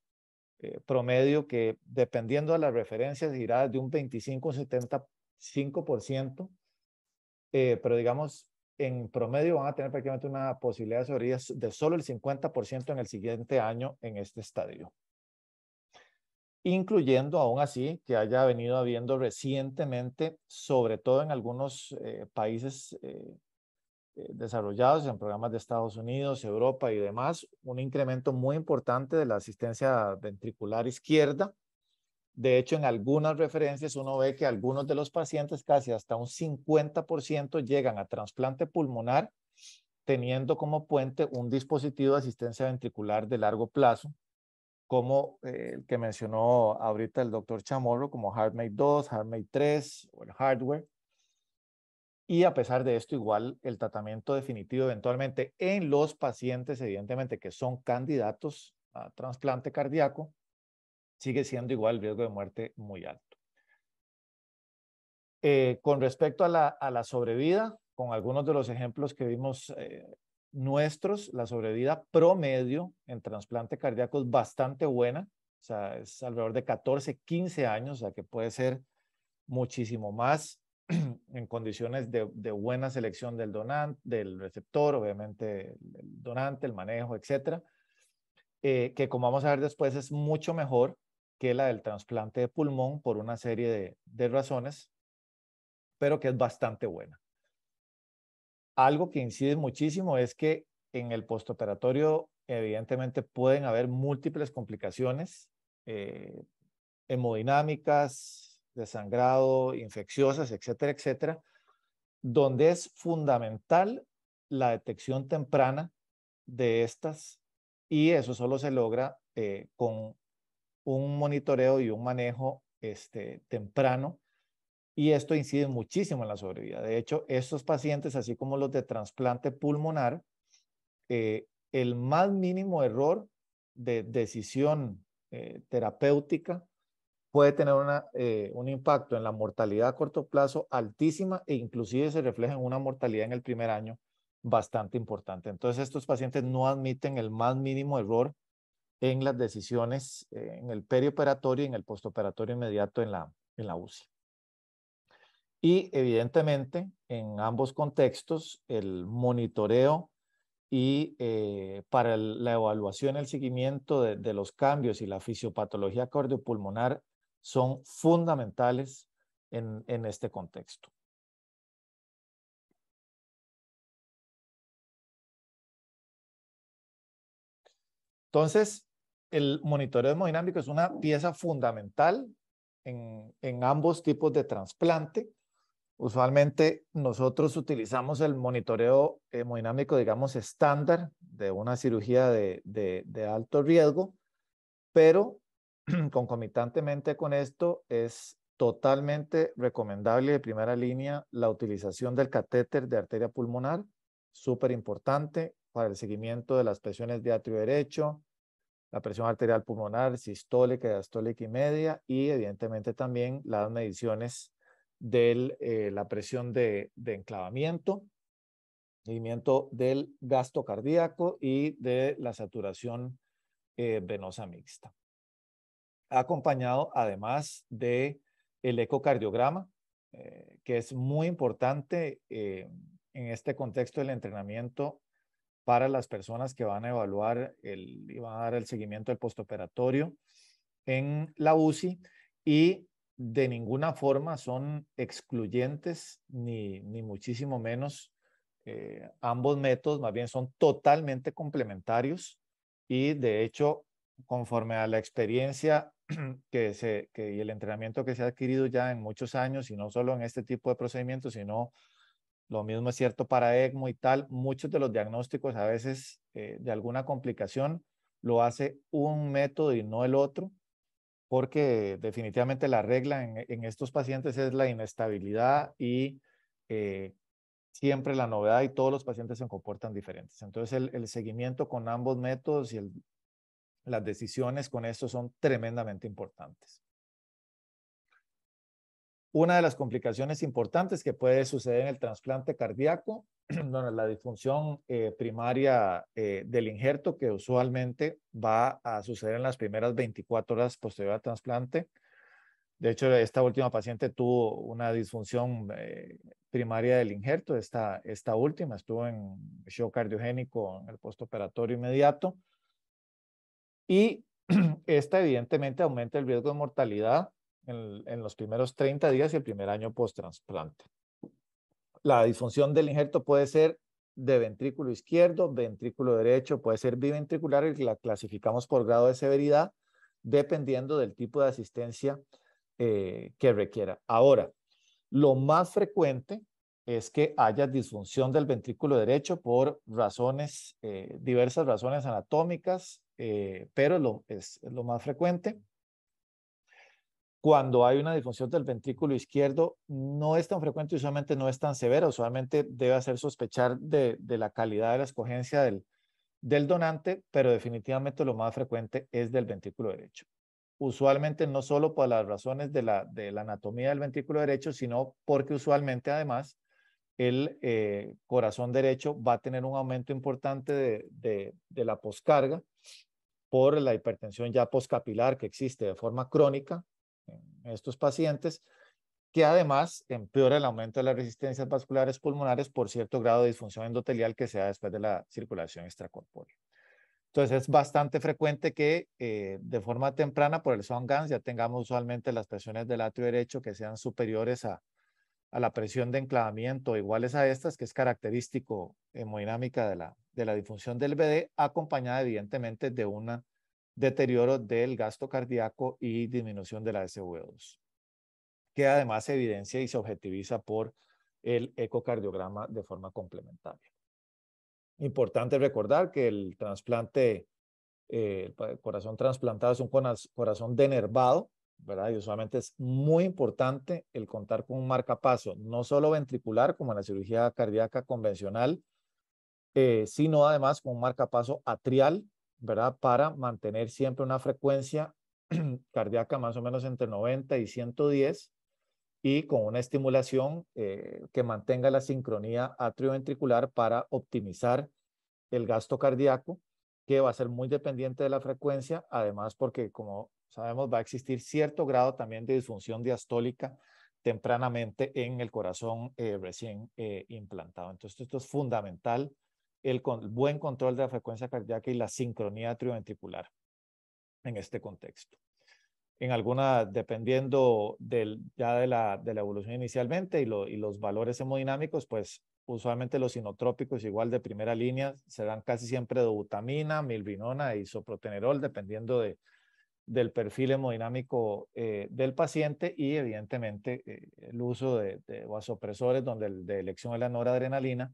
eh, promedio que, dependiendo de las referencias, irá de un 25 a 75%, pero digamos, en promedio van a tener prácticamente una posibilidad de sobrevida de solo el 50% en el siguiente año en este estadio. Incluyendo aún así que haya venido habiendo recientemente, sobre todo en algunos eh, países eh, eh, desarrollados en programas de Estados Unidos, Europa y demás, un incremento muy importante de la asistencia ventricular izquierda. De hecho, en algunas referencias uno ve que algunos de los pacientes, casi hasta un 50%, llegan a trasplante pulmonar teniendo como puente un dispositivo de asistencia ventricular de largo plazo, como eh, el que mencionó ahorita el doctor Chamorro, como HeartMate 2, HeartMate 3 o el hardware y a pesar de esto, igual el tratamiento definitivo eventualmente en los pacientes, evidentemente, que son candidatos a trasplante cardíaco, sigue siendo igual el riesgo de muerte muy alto. Eh, con respecto a la, a sobrevida, con algunos de los ejemplos que vimos eh, nuestros, la sobrevida promedio en trasplante cardíaco es bastante buena, o sea, es alrededor de 14, 15 años, o sea que puede ser muchísimo más en condiciones de, buena selección del donante, del receptor, obviamente el donante, el manejo, etcétera, eh, que como vamos a ver después es mucho mejor que la del trasplante de pulmón por una serie de, razones, pero que es bastante buena. Algo que incide muchísimo es que en el postoperatorio evidentemente pueden haber múltiples complicaciones eh, hemodinámicas, de sangrado, infecciosas, etcétera, etcétera, donde es fundamental la detección temprana de estas y eso solo se logra eh, con un monitoreo y un manejo este, temprano y esto incide muchísimo en la sobrevida. De hecho, estos pacientes, así como los de trasplante pulmonar, eh, el más mínimo error de decisión eh, terapéutica puede tener una, eh, un impacto en la mortalidad a corto plazo altísima e inclusive se refleja en una mortalidad en el primer año bastante importante. Entonces estos pacientes no admiten el más mínimo error en las decisiones eh, en el perioperatorio y en el postoperatorio inmediato en la, en la UCI. Y evidentemente, en ambos contextos, el monitoreo y eh, para la evaluación, el seguimiento de, los cambios y la fisiopatología cardiopulmonar son fundamentales en, en este contexto. Entonces, el monitoreo hemodinámico es una pieza fundamental en, en, ambos tipos de trasplante. Usualmente nosotros utilizamos el monitoreo hemodinámico, digamos, estándar de una cirugía de, de, de alto riesgo, pero concomitantemente con esto, es totalmente recomendable de primera línea la utilización del catéter de arteria pulmonar, súper importante para el seguimiento de las presiones de atrio derecho, la presión arterial pulmonar sistólica, diastólica y media, y evidentemente también las mediciones de eh, la presión de, enclavamiento, seguimiento del gasto cardíaco y de la saturación eh, venosa mixta acompañado además de el ecocardiograma, eh, que es muy importante eh, en este contexto del entrenamiento para las personas que van a evaluar el, y van a dar el seguimiento del postoperatorio en la UCI y de ninguna forma son excluyentes ni, ni muchísimo menos eh, ambos métodos, más bien son totalmente complementarios y de hecho, conforme a la experiencia que, se, que y el entrenamiento que se ha adquirido ya en muchos años, y no solo en este tipo de procedimientos, sino lo mismo es cierto para ECMO y tal, muchos de los diagnósticos a veces eh, de alguna complicación lo hace un método y no el otro, porque definitivamente la regla en, e, estos pacientes es la inestabilidad y eh, siempre la novedad y todos los pacientes se comportan diferentes. Entonces el seguimiento con ambos métodos y el las decisiones con esto son tremendamente importantes. Una de las complicaciones importantes que puede suceder en el trasplante cardíaco, bueno, la disfunción eh, primaria eh, del injerto que usualmente va a suceder en las primeras 24 horas posterior al trasplante. De hecho, esta última paciente tuvo una disfunción eh, primaria del injerto, esta, esta última estuvo en shock cardiogénico en el postoperatorio inmediato y esta evidentemente aumenta el riesgo de mortalidad en, los primeros 30 días y el primer año post-trasplante. La disfunción del injerto puede ser de ventrículo izquierdo, ventrículo derecho, puede ser biventricular y la clasificamos por grado de severidad dependiendo del tipo de asistencia eh, que requiera. Ahora, lo más frecuente es que haya disfunción del ventrículo derecho por razones, eh, diversas razones anatómicas, eh, pero lo, es, lo más frecuente. Cuando hay una disfunción del ventrículo izquierdo, no es tan frecuente, usualmente no es tan severa, usualmente debe hacer sospechar de, la calidad de la escogencia del, del donante, pero definitivamente lo más frecuente es del ventrículo derecho. Usualmente no solo por las razones de la, de la anatomía del ventrículo derecho, sino porque usualmente además el eh, corazón derecho va a tener un aumento importante de, de la poscarga por la hipertensión ya poscapilar que existe de forma crónica en estos pacientes, que además empeora el aumento de las resistencias vasculares pulmonares por cierto grado de disfunción endotelial que se da después de la circulación extracorpórea. Entonces es bastante frecuente que eh, de forma temprana por el GANS ya tengamos usualmente las presiones del atrio derecho que sean superiores a, a la presión de enclavamiento iguales a estas, que es característico hemodinámica de la, de la difusión del BD, acompañada evidentemente de un deterioro del gasto cardíaco y disminución de la sv 2 e que además se evidencia y se objetiviza por el ecocardiograma de forma complementaria. Importante recordar que el trasplante, eh, corazón trasplantado es un corazón denervado, ¿verdad? Y usualmente es muy importante el contar con un marcapaso, no solo ventricular, como en la cirugía cardíaca convencional, eh, sino además con un marcapaso atrial, ¿verdad? Para mantener siempre una frecuencia cardíaca más o menos entre 90 y 110 y con una estimulación eh, que mantenga la sincronía atrioventricular para optimizar el gasto cardíaco, que va a ser muy dependiente de la frecuencia, además porque, como sabemos, va a existir cierto grado también de disfunción diastólica tempranamente en el corazón eh, recién implantado. Entonces, esto es fundamental el buen control de la frecuencia cardíaca y la sincronía trioventricular en este contexto. En alguna, dependiendo ya de la, evolución inicialmente y, los valores hemodinámicos, pues usualmente los sinotrópicos igual de primera línea serán casi siempre dobutamina, milvinona y isoprotenerol, dependiendo del perfil hemodinámico eh, del paciente y evidentemente eh, el uso de, vasopresores donde de elección es la noradrenalina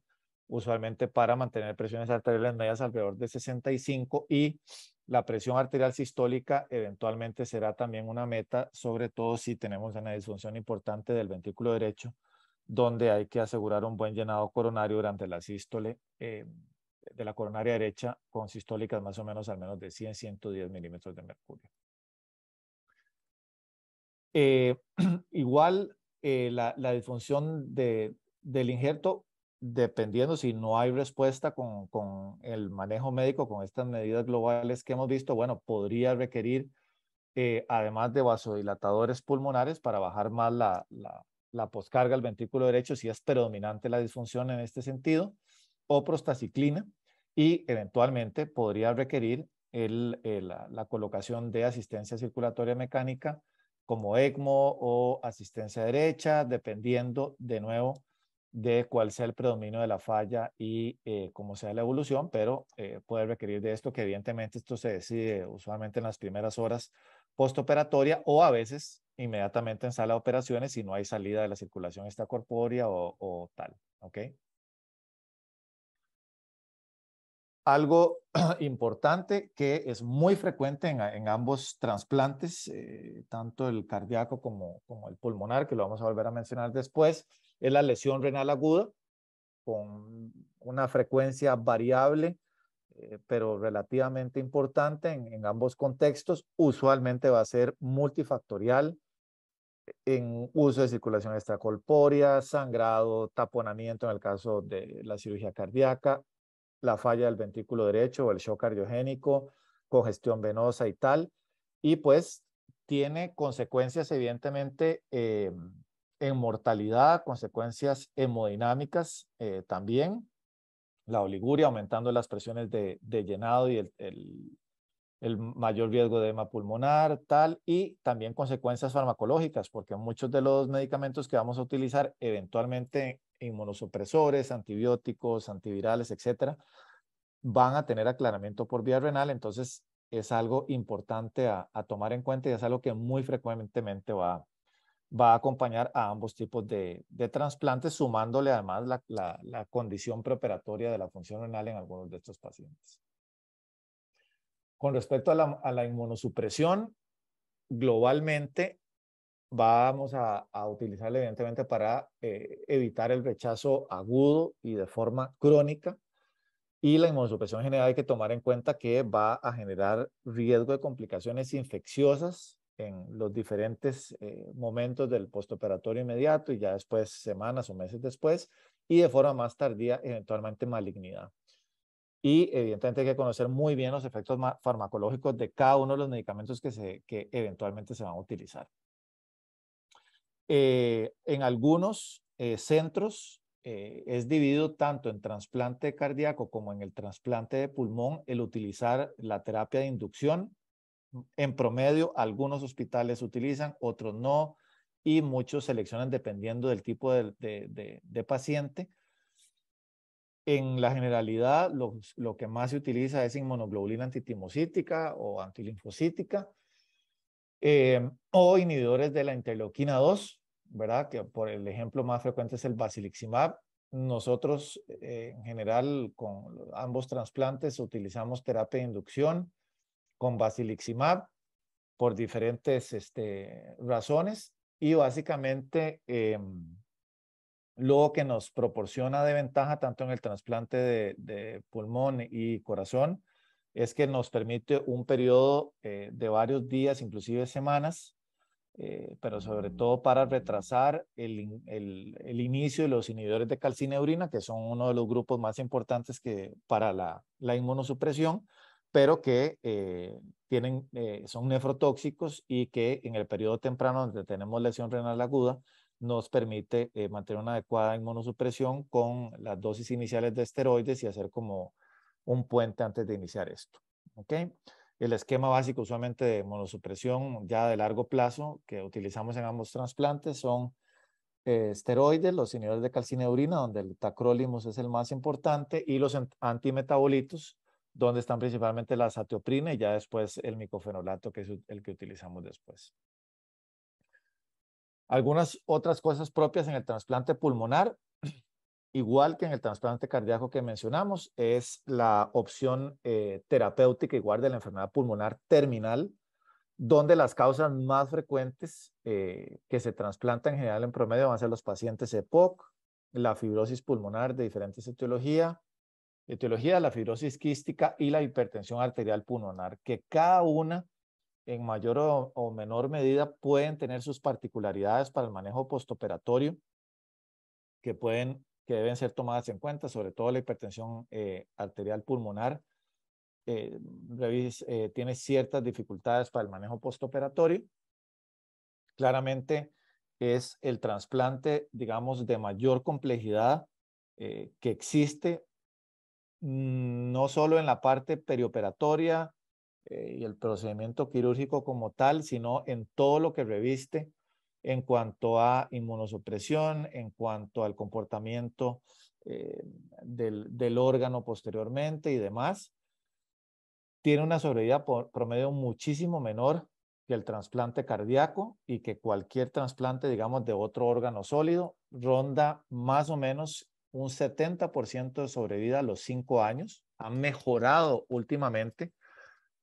usualmente para mantener presiones arteriales medias alrededor de 65 y la presión arterial sistólica eventualmente será también una meta, sobre todo si tenemos una disfunción importante del ventrículo derecho, donde hay que asegurar un buen llenado coronario durante la sístole eh, de la coronaria derecha con sistólicas más o menos al menos de 100-110 milímetros de mercurio. Eh, igual, eh, la, la disfunción de, del injerto dependiendo si no hay respuesta con, el manejo médico, con estas medidas globales que hemos visto, bueno, podría requerir, eh, además de vasodilatadores pulmonares, para bajar más la, la, la, poscarga al ventrículo derecho, si es predominante la disfunción en este sentido, o prostaciclina, y eventualmente podría requerir el, eh, la colocación de asistencia circulatoria mecánica como ECMO o asistencia derecha, dependiendo de nuevo de cuál sea el predominio de la falla y eh, cómo sea la evolución, pero eh, puede requerir de esto que evidentemente esto se decide usualmente en las primeras horas postoperatoria o a veces inmediatamente en sala de operaciones si no hay salida de la circulación extracorpórea o, o tal. Algo importante que es muy frecuente en, ambos trasplantes, eh, tanto el cardíaco como, como el pulmonar, que lo vamos a volver a mencionar después, es la lesión renal aguda, con una frecuencia variable, eh, pero relativamente importante en, ambos contextos. Usualmente va a ser multifactorial en uso de circulación extracorpórea, sangrado, taponamiento en el caso de la cirugía cardíaca, la falla del ventrículo derecho o el shock cardiogénico, congestión venosa y tal. Y pues tiene consecuencias evidentemente eh, en mortalidad, consecuencias hemodinámicas eh, también, la oliguria aumentando las presiones de, llenado y el, mayor riesgo de edema pulmonar, tal, y también consecuencias farmacológicas, porque muchos de los medicamentos que vamos a utilizar eventualmente inmunosupresores, antibióticos, antivirales, etcétera, van a tener aclaramiento por vía renal, entonces es algo importante a, a tomar en cuenta y es algo que muy frecuentemente va, va a acompañar a ambos tipos de, de trasplantes, sumándole además la, condición preparatoria de la función renal en algunos de estos pacientes. Con respecto a la, inmunosupresión, globalmente vamos a, utilizarla evidentemente para eh, evitar el rechazo agudo y de forma crónica. Y la inmunosupresión en general hay que tomar en cuenta que va a generar riesgo de complicaciones infecciosas en los diferentes eh, momentos del postoperatorio inmediato y ya después, semanas o meses después, y de forma más tardía, eventualmente malignidad. Y evidentemente hay que conocer muy bien los efectos farmacológicos de cada uno de los medicamentos que, se, que eventualmente se van a utilizar. Eh, en algunos eh, centros es dividido tanto en trasplante cardíaco como en el trasplante de pulmón el utilizar la terapia de inducción en promedio, algunos hospitales utilizan, otros no, y muchos seleccionan dependiendo del tipo de, paciente. En la generalidad, lo, que más se utiliza es inmunoglobulina antitimocítica o antilinfocítica, eh, o inhibidores de la interleuquina 2, ¿verdad? Que por el ejemplo más frecuente es el basiliximab. Nosotros, eh, en general, con ambos trasplantes utilizamos terapia de inducción con basiliximab por diferentes este, razones y básicamente em, lo que nos proporciona de ventaja tanto en el trasplante de, pulmón y corazón es que nos permite un periodo eh, de varios días, inclusive semanas, eh, pero sobre mm. todo para retrasar el, inicio de los inhibidores de calcineurina, que son uno de los grupos más importantes que, para la inmunosupresión, pero que eh, tienen, eh, son nefrotóxicos y que en el periodo temprano donde tenemos lesión renal aguda nos permite eh, mantener una adecuada inmunosupresión con las dosis iniciales de esteroides y hacer como un puente antes de iniciar esto. El esquema básico usualmente de inmunosupresión ya de largo plazo que utilizamos en ambos trasplantes son esteroides, los inhibidores de calcineurina, donde el tacrolimus es el más importante, y los antimetabolitos, donde están principalmente la satioprina y ya después el micofenolato, que es el que utilizamos después. Algunas otras cosas propias en el trasplante pulmonar, igual que en el trasplante cardíaco que mencionamos, es la opción eh, terapéutica igual de la enfermedad pulmonar terminal, donde las causas más frecuentes eh, que se trasplantan en general en promedio van a ser los pacientes EPOC, la fibrosis pulmonar de diferentes etiología, etiología de la fibrosis quística y la hipertensión arterial pulmonar, que cada una en mayor o, menor medida pueden tener sus particularidades para el manejo postoperatorio que pueden que deben ser tomadas en cuenta, sobre todo la hipertensión eh, arterial pulmonar, eh, eh, tiene ciertas dificultades para el manejo postoperatorio. Claramente es el trasplante, digamos, de mayor complejidad eh, que existe Mm, no solo en la parte perioperatoria eh, y el procedimiento quirúrgico como tal, sino en todo lo que reviste en cuanto a inmunosupresión, en cuanto al comportamiento eh, del, órgano posteriormente y demás, tiene una sobrevida por promedio muchísimo menor que el trasplante cardíaco y que cualquier trasplante, digamos, de otro órgano sólido, ronda más o menos un 70% de sobrevida a los 5 años, ha mejorado últimamente,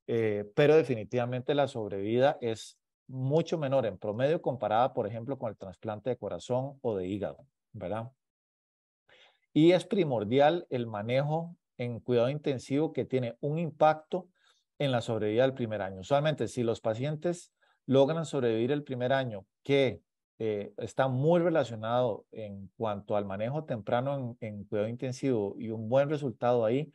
eh, pero definitivamente la sobrevida es mucho menor en promedio comparada, por ejemplo, con el trasplante de corazón o de hígado, ¿verdad? Y es primordial el manejo en cuidado intensivo que tiene un impacto en la sobrevida del primer año. Usualmente, si los pacientes logran sobrevivir el primer año, que eh, está muy relacionado en cuanto al manejo temprano en, cuidado intensivo y un buen resultado ahí,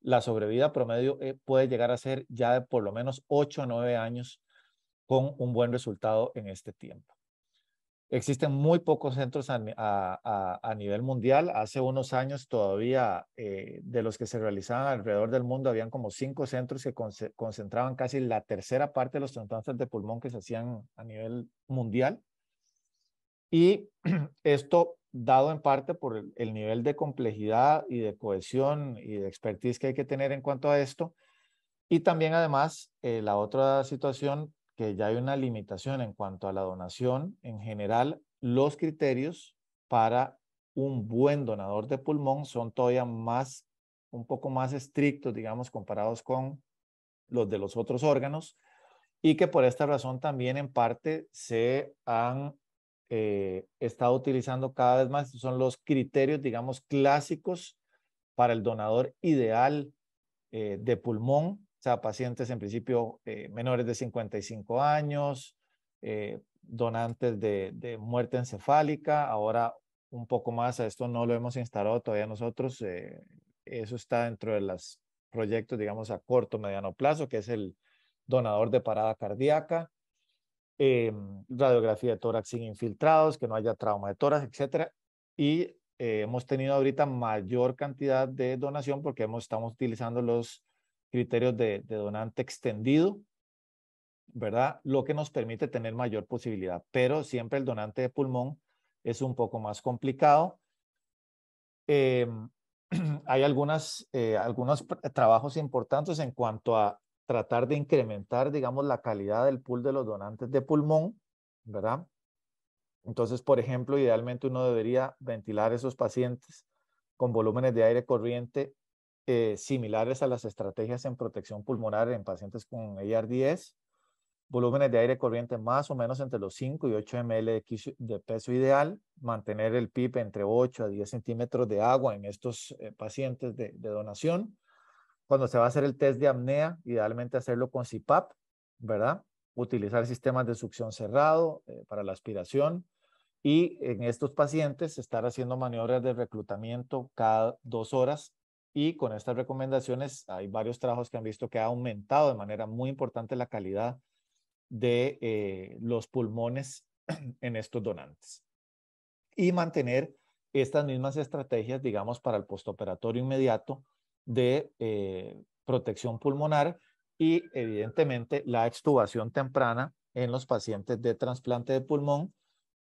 la sobrevida promedio eh, puede llegar a ser ya de por lo menos 8 a 9 años con un buen resultado en este tiempo. Existen muy pocos centros a, nivel mundial. Hace unos años todavía eh, de los que se realizaban alrededor del mundo, habían como cinco centros que concentraban casi la tercera parte de los trasplantes de pulmón que se hacían a nivel mundial. Y esto dado en parte por el, nivel de complejidad y de cohesión y de expertise que hay que tener en cuanto a esto. Y también además eh, la otra situación que ya hay una limitación en cuanto a la donación, en general los criterios para un buen donador de pulmón son todavía más, un poco más estrictos, digamos, comparados con los de los otros órganos y que por esta razón también en parte se han eh, utilizando cada vez más son los criterios, digamos, clásicos para el donador ideal eh, de pulmón, o sea, pacientes en principio eh, menores de 55 años, eh, donantes de, muerte encefálica, ahora un poco más, a esto no lo hemos instalado todavía nosotros, eso está dentro de los proyectos, digamos, a corto, mediano plazo, que es el donador de parada cardíaca, Em, radiografía de tórax sin infiltrados, que no haya trauma de tórax, etcétera. Y eh, hemos tenido ahorita mayor cantidad de donación porque hemos, estamos utilizando los criterios de, donante extendido, ¿verdad? Lo que nos permite tener mayor posibilidad, pero siempre el donante de pulmón es un poco más complicado. Em, hay algunas, eh, algunos trabajos importantes en cuanto a tratar de incrementar, digamos, la calidad del pool de los donantes de pulmón, ¿verdad? Entonces, por ejemplo, idealmente uno debería ventilar esos pacientes con volúmenes de aire corriente eh, similares a las estrategias en protección pulmonar en pacientes con ARDS, volúmenes de aire corriente más o menos entre los 5 y 8 ml de, peso ideal, mantener el PIB entre 8 a 10 centímetros de agua en estos eh, pacientes de donación, cuando se va a hacer el test de apnea, idealmente hacerlo con CPAP, ¿verdad? Utilizar sistemas de succión cerrado eh, para la aspiración y en estos pacientes estar haciendo maniobras de reclutamiento cada dos horas y con estas recomendaciones hay varios trabajos que han visto que ha aumentado de manera muy importante la calidad de eh, los pulmones en estos donantes. Y mantener estas mismas estrategias, digamos, para el postoperatorio inmediato, de eh, protección pulmonar y evidentemente la extubación temprana en los pacientes de trasplante de pulmón,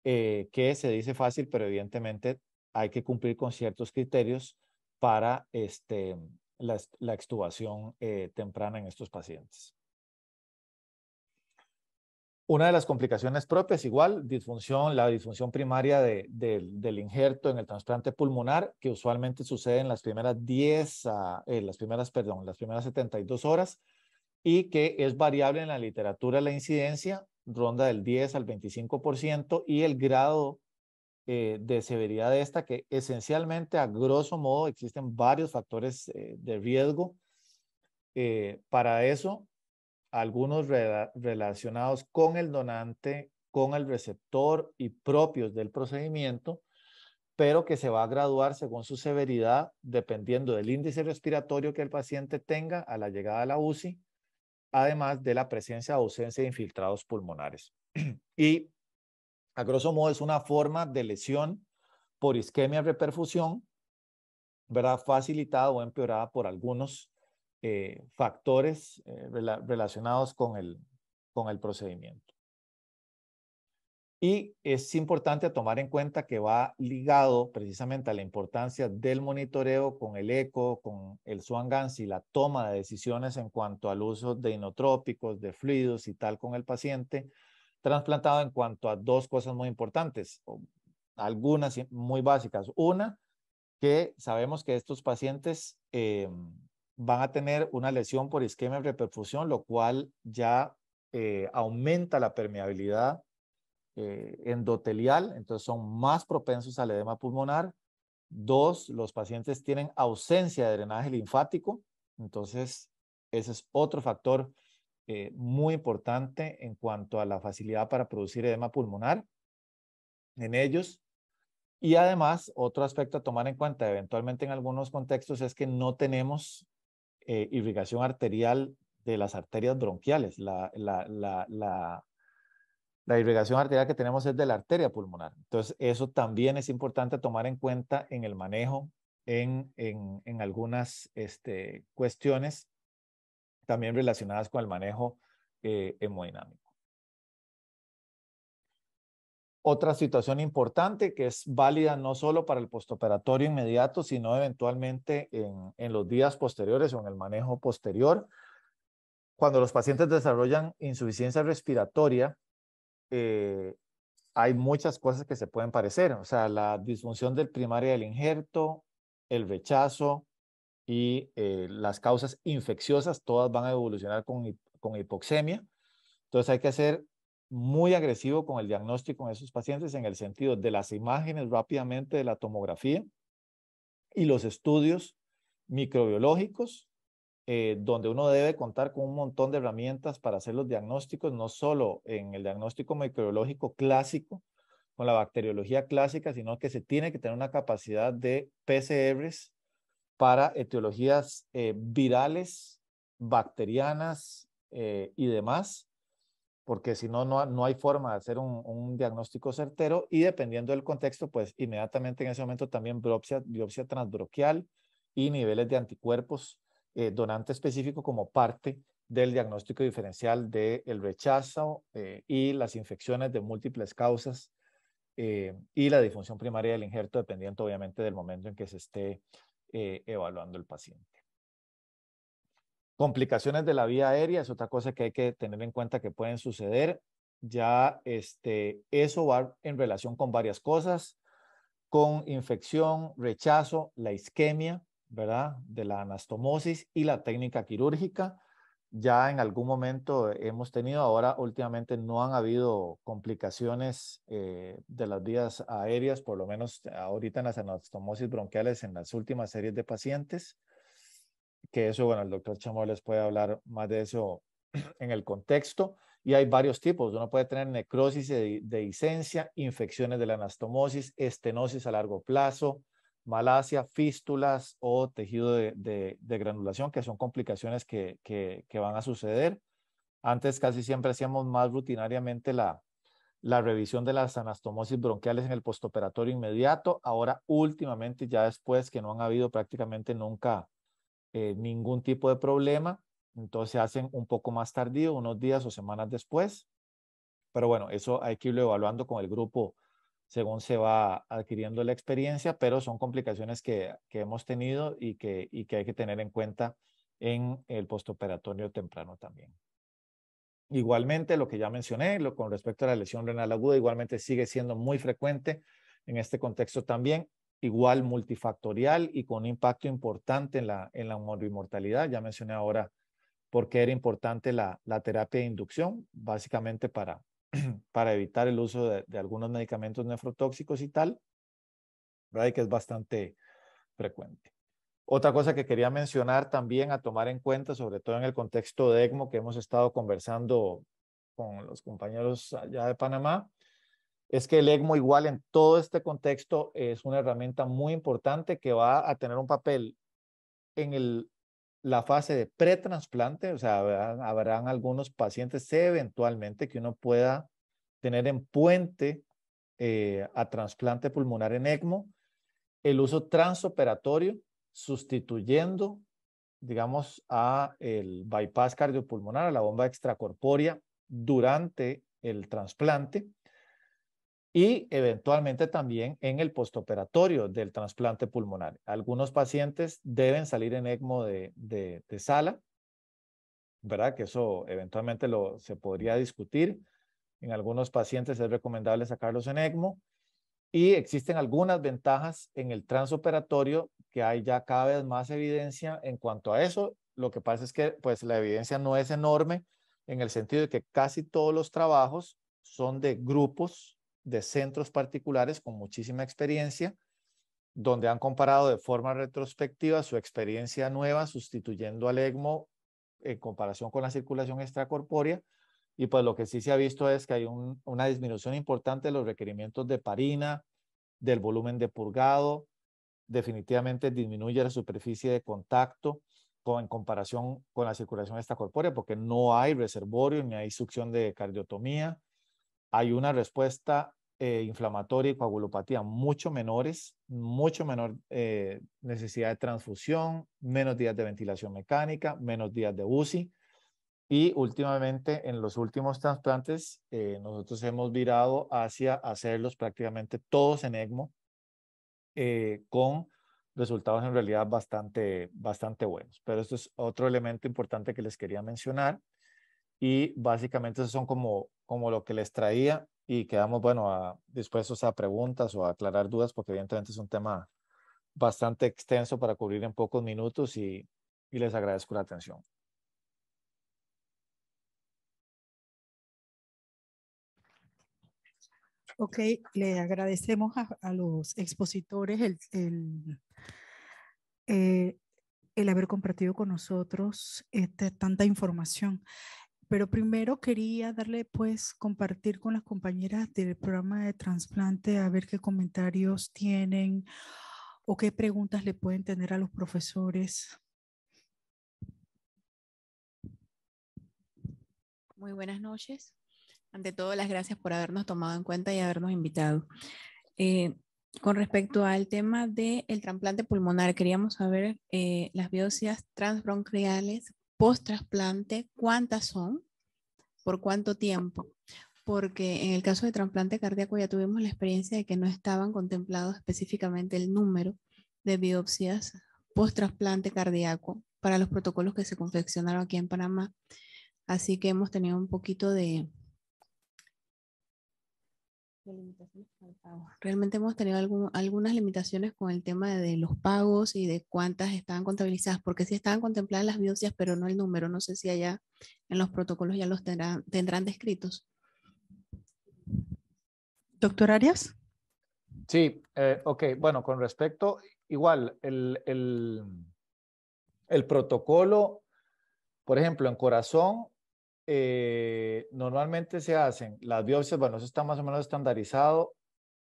eh, que se dice fácil, pero evidentemente hay que cumplir con ciertos criterios para este, la, extubación eh, temprana en estos pacientes. Una de las complicaciones propias, igual, disfunción, la disfunción primaria del injerto en el trasplante pulmonar, que usualmente sucede en las primeras 10, eh, las primeras, perdón, las primeras 72 horas, y que es variable en la literatura la incidencia, ronda del 10 al 25%, y el grado eh, de severidad de esta, que esencialmente, a grosso modo, existen varios factores eh, de riesgo para eso, algunos relacionados con el donante, con el receptor y propios del procedimiento, pero que se va a graduar según su severidad, dependiendo del índice respiratorio que el paciente tenga a la llegada a la UCI, además de la presencia o ausencia de infiltrados pulmonares. y a grosso modo es una forma de lesión por isquemia reperfusión, ¿verdad? Facilitada o empeorada por algunos eh, factores eh, relacionados con el, con el procedimiento. Y es importante tomar en cuenta que va ligado precisamente a la importancia del monitoreo con el eco, con el SWANGANS y la toma de decisiones en cuanto al uso de inotrópicos, de fluidos y tal con el paciente trasplantado en cuanto a dos cosas muy importantes, algunas muy básicas. Una, que sabemos que estos pacientes em, van a tener una lesión por isquemia de reperfusión, lo cual ya eh, aumenta la permeabilidad eh, endotelial, entonces son más propensos al edema pulmonar. Dos, los pacientes tienen ausencia de drenaje linfático, entonces ese es otro factor eh, muy importante en cuanto a la facilidad para producir edema pulmonar en ellos. Y además, otro aspecto a tomar en cuenta eventualmente en algunos contextos es que no tenemos eh, irrigación arterial de las arterias bronquiales. La, irrigación arterial que tenemos es de la arteria pulmonar. Entonces, eso también es importante tomar en cuenta en el manejo, en, en, en algunas este, cuestiones también relacionadas con el manejo eh, hemodinámico. Otra situación importante que es válida no solo para el postoperatorio inmediato, sino eventualmente en, los días posteriores o en el manejo posterior. Cuando los pacientes desarrollan insuficiencia respiratoria, eh, hay muchas cosas que se pueden parecer, o sea, la disfunción del primario del injerto, el rechazo y eh, las causas infecciosas, todas van a evolucionar con, con hipoxemia. Entonces hay que hacer muy agresivo con el diagnóstico en esos pacientes en el sentido de las imágenes rápidamente de la tomografía y los estudios microbiológicos, eh, donde uno debe contar con un montón de herramientas para hacer los diagnósticos, no solo en el diagnóstico microbiológico clásico, con la bacteriología clásica, sino que se tiene que tener una capacidad de PCRs para etiologías eh, virales, bacterianas eh, y demás porque si no, no, hay forma de hacer un, diagnóstico certero y dependiendo del contexto, pues inmediatamente en ese momento también biopsia, biopsia transbroquial y niveles de anticuerpos eh, donante específico como parte del diagnóstico diferencial del rechazo eh, y las infecciones de múltiples causas eh, y la difusión primaria del injerto, dependiendo obviamente del momento en que se esté evaluando el paciente. Complicaciones de la vía aérea es otra cosa que hay que tener en cuenta que pueden suceder. Ya este, eso va en relación con varias cosas, con infección, rechazo, la isquemia, ¿verdad? De la anastomosis y la técnica quirúrgica. Ya en algún momento hemos tenido, ahora últimamente no han habido complicaciones eh, de las vías aéreas, por lo menos ahorita en las anastomosis bronquiales en las últimas series de pacientes que eso, bueno, el doctor chamo les puede hablar más de eso en el contexto. Y hay varios tipos. Uno puede tener necrosis de, de infecciones de la anastomosis, estenosis a largo plazo, malasia, fístulas o tejido de, granulación, que son complicaciones que, que, van a suceder. Antes casi siempre hacíamos más rutinariamente la, la revisión de las anastomosis bronquiales en el postoperatorio inmediato. Ahora últimamente, ya después que no han habido prácticamente nunca eh, ningún tipo de problema. Entonces se hacen un poco más tardío, unos días o semanas después. Pero bueno, eso hay que irlo evaluando con el grupo según se va adquiriendo la experiencia, pero son complicaciones que, hemos tenido y que, que hay que tener en cuenta en el postoperatorio temprano también. Igualmente, lo que ya mencioné con respecto a la lesión renal aguda, igualmente sigue siendo muy frecuente en este contexto también igual multifactorial y con un impacto importante en la, en la morbimortalidad. Ya mencioné ahora por qué era importante la, terapia de inducción, básicamente para, para evitar el uso de, de algunos medicamentos nefrotóxicos y tal, que es bastante frecuente. Otra cosa que quería mencionar también a tomar en cuenta, sobre todo en el contexto de ECMO que hemos estado conversando con los compañeros allá de Panamá, es que el ECMO igual en todo este contexto es una herramienta muy importante que va a tener un papel en el, la fase de pretransplante, o sea, habrán, algunos pacientes eventualmente que uno pueda tener en puente eh, a trasplante pulmonar en ECMO, el uso transoperatorio sustituyendo, digamos, a el bypass cardiopulmonar, a la bomba extracorpórea durante el trasplante y eventualmente también en el postoperatorio del trasplante pulmonar. Algunos pacientes deben salir en ECMO de, sala, ¿verdad? Que eso eventualmente lo, se podría discutir. En algunos pacientes es recomendable sacarlos en ECMO. Y existen algunas ventajas en el transoperatorio que hay ya cada vez más evidencia en cuanto a eso. Lo que pasa es que pues la evidencia no es enorme en el sentido de que casi todos los trabajos son de grupos de centros particulares con muchísima experiencia, donde han comparado de forma retrospectiva su experiencia nueva sustituyendo al ECMO en comparación con la circulación extracorpórea. Y pues lo que sí se ha visto es que hay una disminución importante de los requerimientos de parina, del volumen de purgado, definitivamente disminuye la superficie de contacto con, en comparación con la circulación extracorpórea porque no hay reservorio ni hay succión de cardiotomía. Hay una respuesta eh, inflamatoria y coagulopatía mucho menores, mucho menor eh, necesidad de transfusión, menos días de ventilación mecánica, menos días de UCI. Y últimamente, en los últimos trasplantes, eh, nosotros hemos virado hacia hacerlos prácticamente todos en ECMO, eh, con resultados en realidad bastante, bastante buenos. Pero esto es otro elemento importante que les quería mencionar. Y básicamente, eso son como, como lo que les traía y quedamos, bueno, dispuestos a preguntas o a aclarar dudas, porque evidentemente es un tema bastante extenso para cubrir en pocos minutos y, les agradezco la atención. Ok, le agradecemos a, los expositores eh, el, haber compartido con nosotros este, tanta información pero primero quería darle, pues, compartir con las compañeras del programa de trasplante a ver qué comentarios tienen o qué preguntas le pueden tener a los profesores. Muy buenas noches. Ante todo, las gracias por habernos tomado en cuenta y habernos invitado. Eh, con respecto al tema del trasplante pulmonar, queríamos saber eh, las biopsias transbronquiales post trasplante, cuántas son, por cuánto tiempo, porque en el caso de trasplante cardíaco ya tuvimos la experiencia de que no estaban contemplados específicamente el número de biopsias post trasplante cardíaco para los protocolos que se confeccionaron aquí en Panamá. Así que hemos tenido un poquito de, de limitaciones con pago. Realmente hemos tenido algunas limitaciones con el tema de, los pagos y de cuántas estaban contabilizadas, porque sí estaban contempladas las biopsias, pero no el número. No sé si allá en los protocolos ya los tendrán, descritos. Doctor Arias. Sí, eh, ok. Bueno, con respecto, igual, el, el, el protocolo, por ejemplo, en corazón eh, normalmente se hacen las biopsias, bueno, eso está más o menos estandarizado,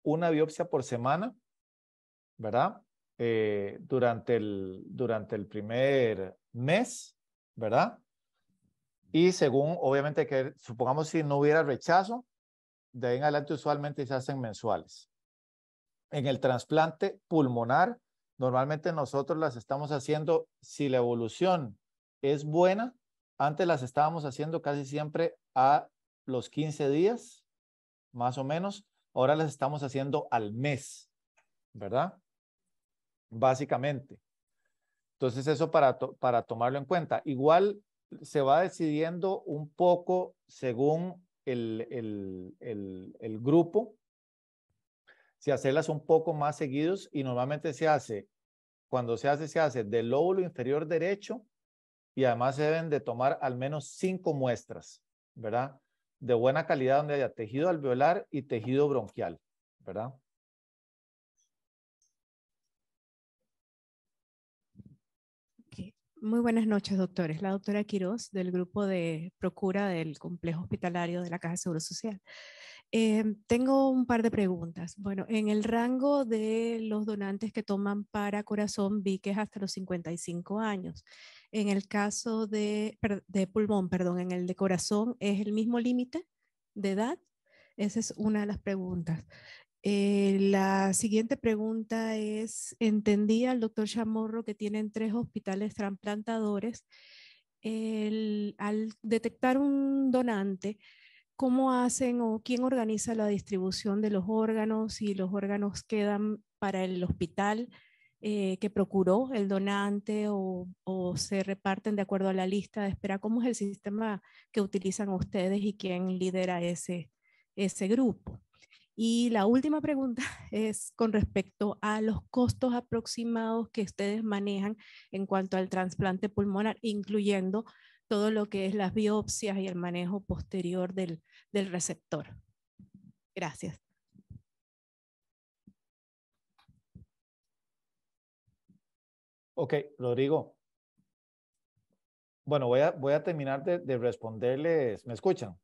una biopsia por semana, ¿verdad? Eh, durante, el, durante el primer mes, ¿verdad? Y según, obviamente, que supongamos si no hubiera rechazo, de ahí en adelante usualmente se hacen mensuales. En el trasplante pulmonar, normalmente nosotros las estamos haciendo si la evolución es buena, antes las estábamos haciendo casi siempre a los 15 días, más o menos. Ahora las estamos haciendo al mes, ¿verdad? Básicamente. Entonces eso para, para tomarlo en cuenta. Igual se va decidiendo un poco según el, el, el grupo, si hacerlas un poco más seguidos y normalmente se hace, cuando se hace, se hace del lóbulo inferior derecho y además se deben de tomar al menos cinco muestras, ¿verdad? De buena calidad donde haya tejido alveolar y tejido bronquial, ¿verdad? Muy buenas noches, doctores. La doctora Quiroz del grupo de Procura del Complejo Hospitalario de la Caja de Seguro Social. Em, tengo un par de preguntas. Bueno, en el rango de los donantes que toman para corazón vi que es hasta los 55 años. En el caso de, pulmón, perdón, en el de corazón, ¿es el mismo límite de edad? Esa es una de las preguntas. Eh, la siguiente pregunta es, entendí al doctor Chamorro que tienen tres hospitales trasplantadores. al detectar un donante, ¿Cómo hacen o quién organiza la distribución de los órganos? y los órganos quedan para el hospital eh, que procuró el donante o, se reparten de acuerdo a la lista de espera. ¿Cómo es el sistema que utilizan ustedes y quién lidera ese, ese grupo? Y la última pregunta es con respecto a los costos aproximados que ustedes manejan en cuanto al trasplante pulmonar, incluyendo todo lo que es las biopsias y el manejo posterior del, receptor. Gracias. Ok, Rodrigo. Bueno, voy a, voy a terminar de, de responderles. ¿Me escuchan?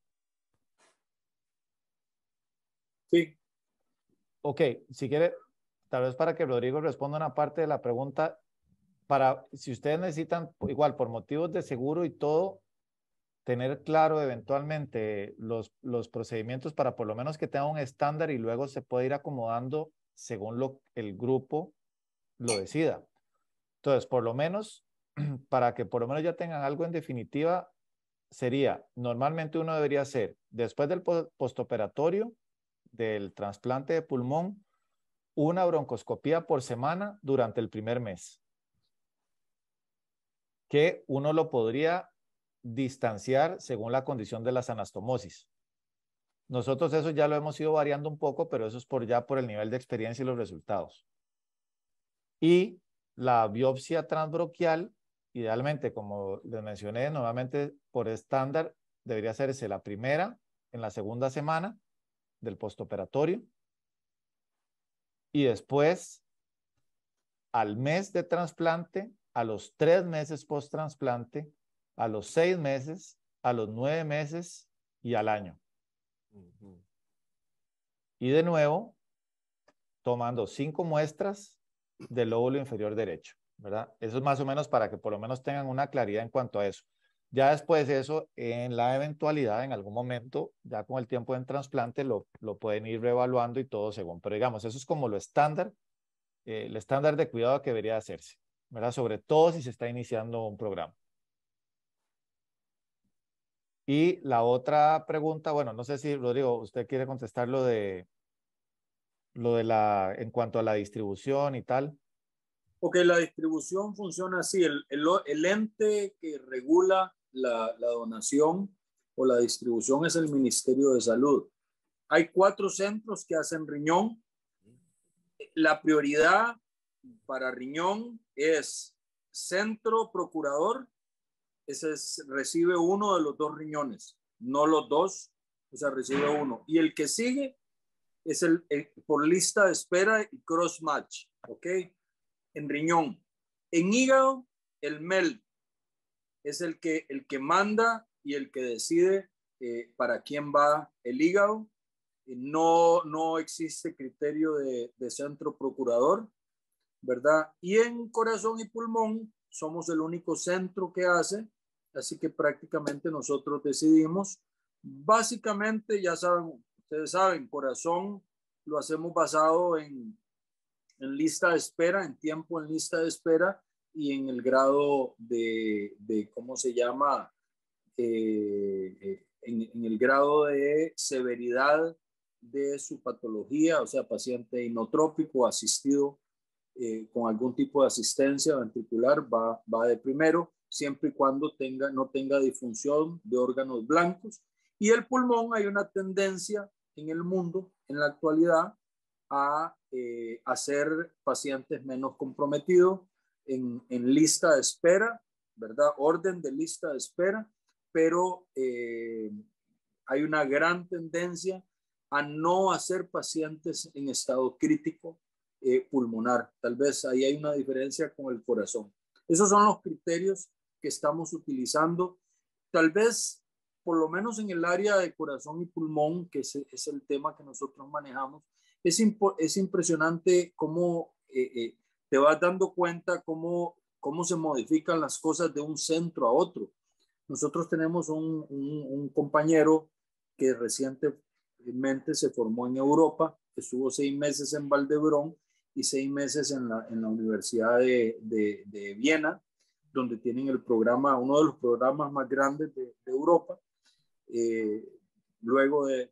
Sí. Ok, si quiere, tal vez para que Rodrigo responda una parte de la pregunta para, si ustedes necesitan, igual por motivos de seguro y todo, tener claro eventualmente los, procedimientos para por lo menos que tenga un estándar y luego se puede ir acomodando según lo, el grupo lo decida. Entonces, por lo menos, para que por lo menos ya tengan algo en definitiva, sería, normalmente uno debería hacer, después del postoperatorio, del trasplante de pulmón, una broncoscopía por semana durante el primer mes que uno lo podría distanciar según la condición de las anastomosis. Nosotros eso ya lo hemos ido variando un poco, pero eso es por ya por el nivel de experiencia y los resultados. Y la biopsia transbroquial, idealmente, como les mencioné, nuevamente por estándar debería hacerse la primera en la segunda semana del postoperatorio y después al mes de trasplante a los tres meses post-trasplante, a los seis meses, a los nueve meses y al año. Y de nuevo, tomando cinco muestras del lóbulo inferior derecho, ¿verdad? Eso es más o menos para que por lo menos tengan una claridad en cuanto a eso. Ya después de eso, en la eventualidad, en algún momento, ya con el tiempo en trasplante, lo, lo pueden ir reevaluando y todo según. Pero digamos, eso es como lo estándar, eh, el estándar de cuidado que debería hacerse. ¿verdad? Sobre todo si se está iniciando un programa. Y la otra pregunta, bueno, no sé si, Rodrigo, usted quiere contestar lo de, lo de la, en cuanto a la distribución y tal. Ok, la distribución funciona así. El, el, ente que regula la, la, donación o la distribución es el Ministerio de Salud. Hay cuatro centros que hacen riñón. La prioridad para riñón es centro procurador, ese recibe uno de los dos riñones, no los dos, o sea, recibe uno. Y el que sigue es el, por lista de espera y cross match, ¿ok? En riñón. En hígado, el MEL es el que, el que manda y el que decide eh, para quién va el hígado. Eh, no, no existe criterio de centro procurador ¿verdad? Y en corazón y pulmón somos el único centro que hace, así que prácticamente nosotros decidimos. Básicamente, ya saben, ustedes saben, corazón lo hacemos basado en, lista de espera, en tiempo en lista de espera y en el grado de, ¿cómo se llama? Eh, eh, en, en el grado de severidad de su patología, o sea, paciente inotrópico, asistido eh, con algún tipo de asistencia ventricular va, de primero, siempre y cuando tenga, no tenga disfunción de órganos blancos. Y el pulmón, hay una tendencia en el mundo, en la actualidad, a hacer eh, pacientes menos comprometidos en, lista de espera, ¿verdad? Orden de lista de espera, pero eh, hay una gran tendencia a no hacer pacientes en estado crítico eh, pulmonar. Tal vez ahí hay una diferencia con el corazón. Esos son los criterios que estamos utilizando. Tal vez, por lo menos en el área de corazón y pulmón, que es, es el tema que nosotros manejamos, es, es impresionante cómo eh, eh, te vas dando cuenta cómo, cómo se modifican las cosas de un centro a otro. Nosotros tenemos un, un compañero que recientemente se formó en Europa, estuvo seis meses en Valdebrón y seis meses en la, en la Universidad de, de, Viena, donde tienen el programa, uno de los programas más grandes de, Europa, eh, luego del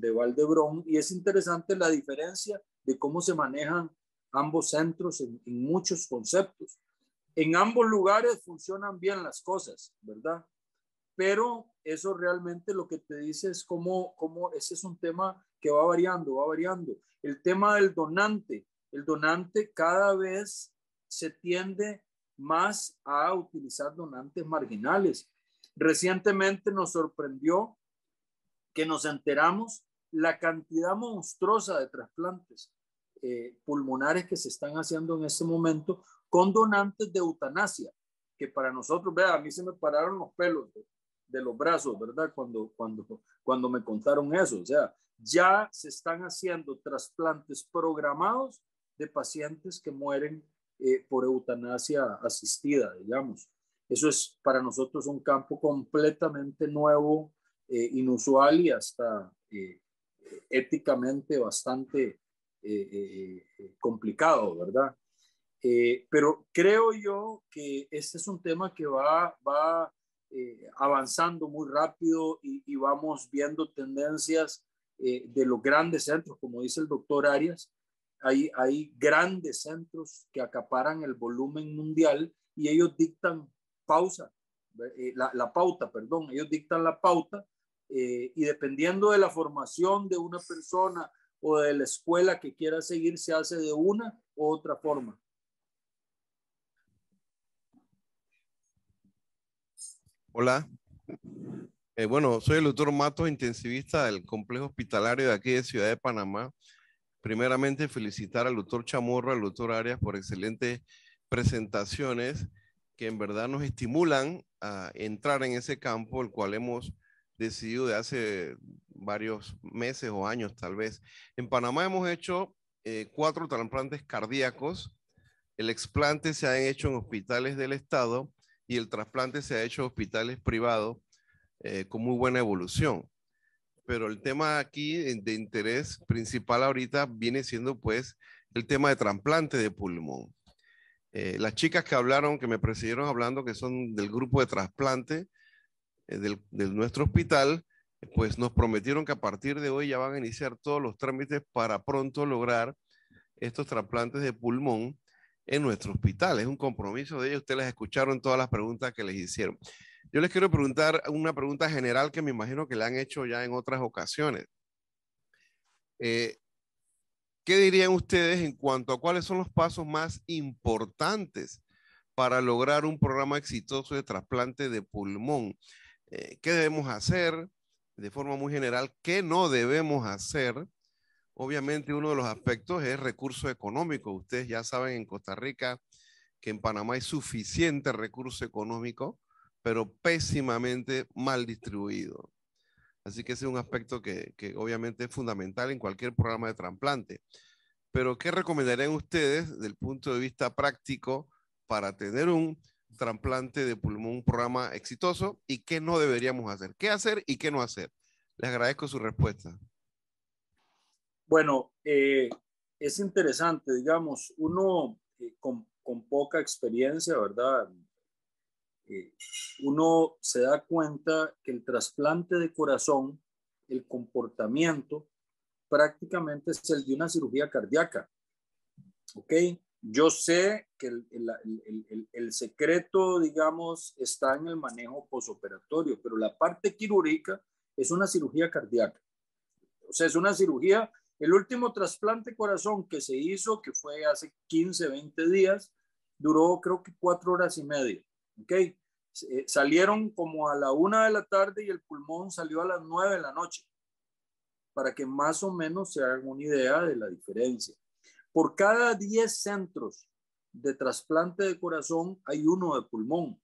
de, Valdebrón. Y es interesante la diferencia de cómo se manejan ambos centros en, en muchos conceptos. En ambos lugares funcionan bien las cosas, ¿verdad? Pero eso realmente lo que te dice es cómo, cómo ese es un tema que va variando, va variando. El tema del donante, el donante cada vez se tiende más a utilizar donantes marginales. Recientemente nos sorprendió que nos enteramos la cantidad monstruosa de trasplantes eh, pulmonares que se están haciendo en este momento con donantes de eutanasia, que para nosotros, vea, a mí se me pararon los pelos de, los brazos, ¿verdad? Cuando, cuando, cuando me contaron eso, o sea, ya se están haciendo trasplantes programados de pacientes que mueren eh, por eutanasia asistida, digamos. Eso es para nosotros un campo completamente nuevo, eh, inusual y hasta eh, éticamente bastante complicado, ¿verdad? pero creo yo que este es un tema que va, va avanzando muy rápido y, y vamos viendo tendencias de los grandes centros, como dice el doctor Arias, hay, grandes centros que acaparan el volumen mundial y ellos dictan pausa, eh, la, pauta, perdón, ellos dictan la pauta eh, y dependiendo de la formación de una persona o de la escuela que quiera seguir, se hace de una u otra forma. Hola. Eh, bueno, soy el doctor Matos, intensivista del complejo hospitalario de aquí de Ciudad de Panamá primeramente felicitar al doctor Chamorro, al doctor Arias por excelentes presentaciones que en verdad nos estimulan a entrar en ese campo, el cual hemos decidido de hace varios meses o años tal vez. En Panamá hemos hecho eh, cuatro trasplantes cardíacos, el explante se ha hecho en hospitales del Estado y el trasplante se ha hecho en hospitales privados eh, con muy buena evolución pero el tema aquí eh, de interés principal ahorita viene siendo pues el tema de trasplante de pulmón. Eh, las chicas que hablaron, que me precedieron hablando, que son del grupo de trasplante eh, de nuestro hospital, pues nos prometieron que a partir de hoy ya van a iniciar todos los trámites para pronto lograr estos trasplantes de pulmón en nuestro hospital. Es un compromiso de ellos. Ustedes escucharon todas las preguntas que les hicieron. Yo les quiero preguntar una pregunta general que me imagino que le han hecho ya en otras ocasiones. Eh, ¿Qué dirían ustedes en cuanto a cuáles son los pasos más importantes para lograr un programa exitoso de trasplante de pulmón? Eh, ¿Qué debemos hacer de forma muy general? ¿Qué no debemos hacer? Obviamente uno de los aspectos es recurso económico. Ustedes ya saben en Costa Rica que en Panamá hay suficiente recurso económico pero pésimamente mal distribuido. Así que ese es un aspecto que, que obviamente es fundamental en cualquier programa de trasplante. Pero, ¿qué recomendarían ustedes del punto de vista práctico para tener un trasplante de pulmón, un programa exitoso y qué no deberíamos hacer? ¿Qué hacer y qué no hacer? Les agradezco su respuesta. Bueno, eh, es interesante, digamos, uno eh, con, con, poca experiencia, ¿verdad? uno se da cuenta que el trasplante de corazón, el comportamiento, prácticamente es el de una cirugía cardíaca. ¿Ok? Yo sé que el, secreto, digamos, está en el manejo posoperatorio, pero la parte quirúrgica es una cirugía cardíaca. O sea, es una cirugía, el último trasplante corazón que se hizo, que fue hace 15, 20 días, duró creo que cuatro horas y media. ¿Ok? Eh, salieron como a la una de la tarde y el pulmón salió a las nueve de la noche, para que más o menos se hagan una idea de la diferencia. Por cada diez centros de trasplante de corazón hay uno de pulmón.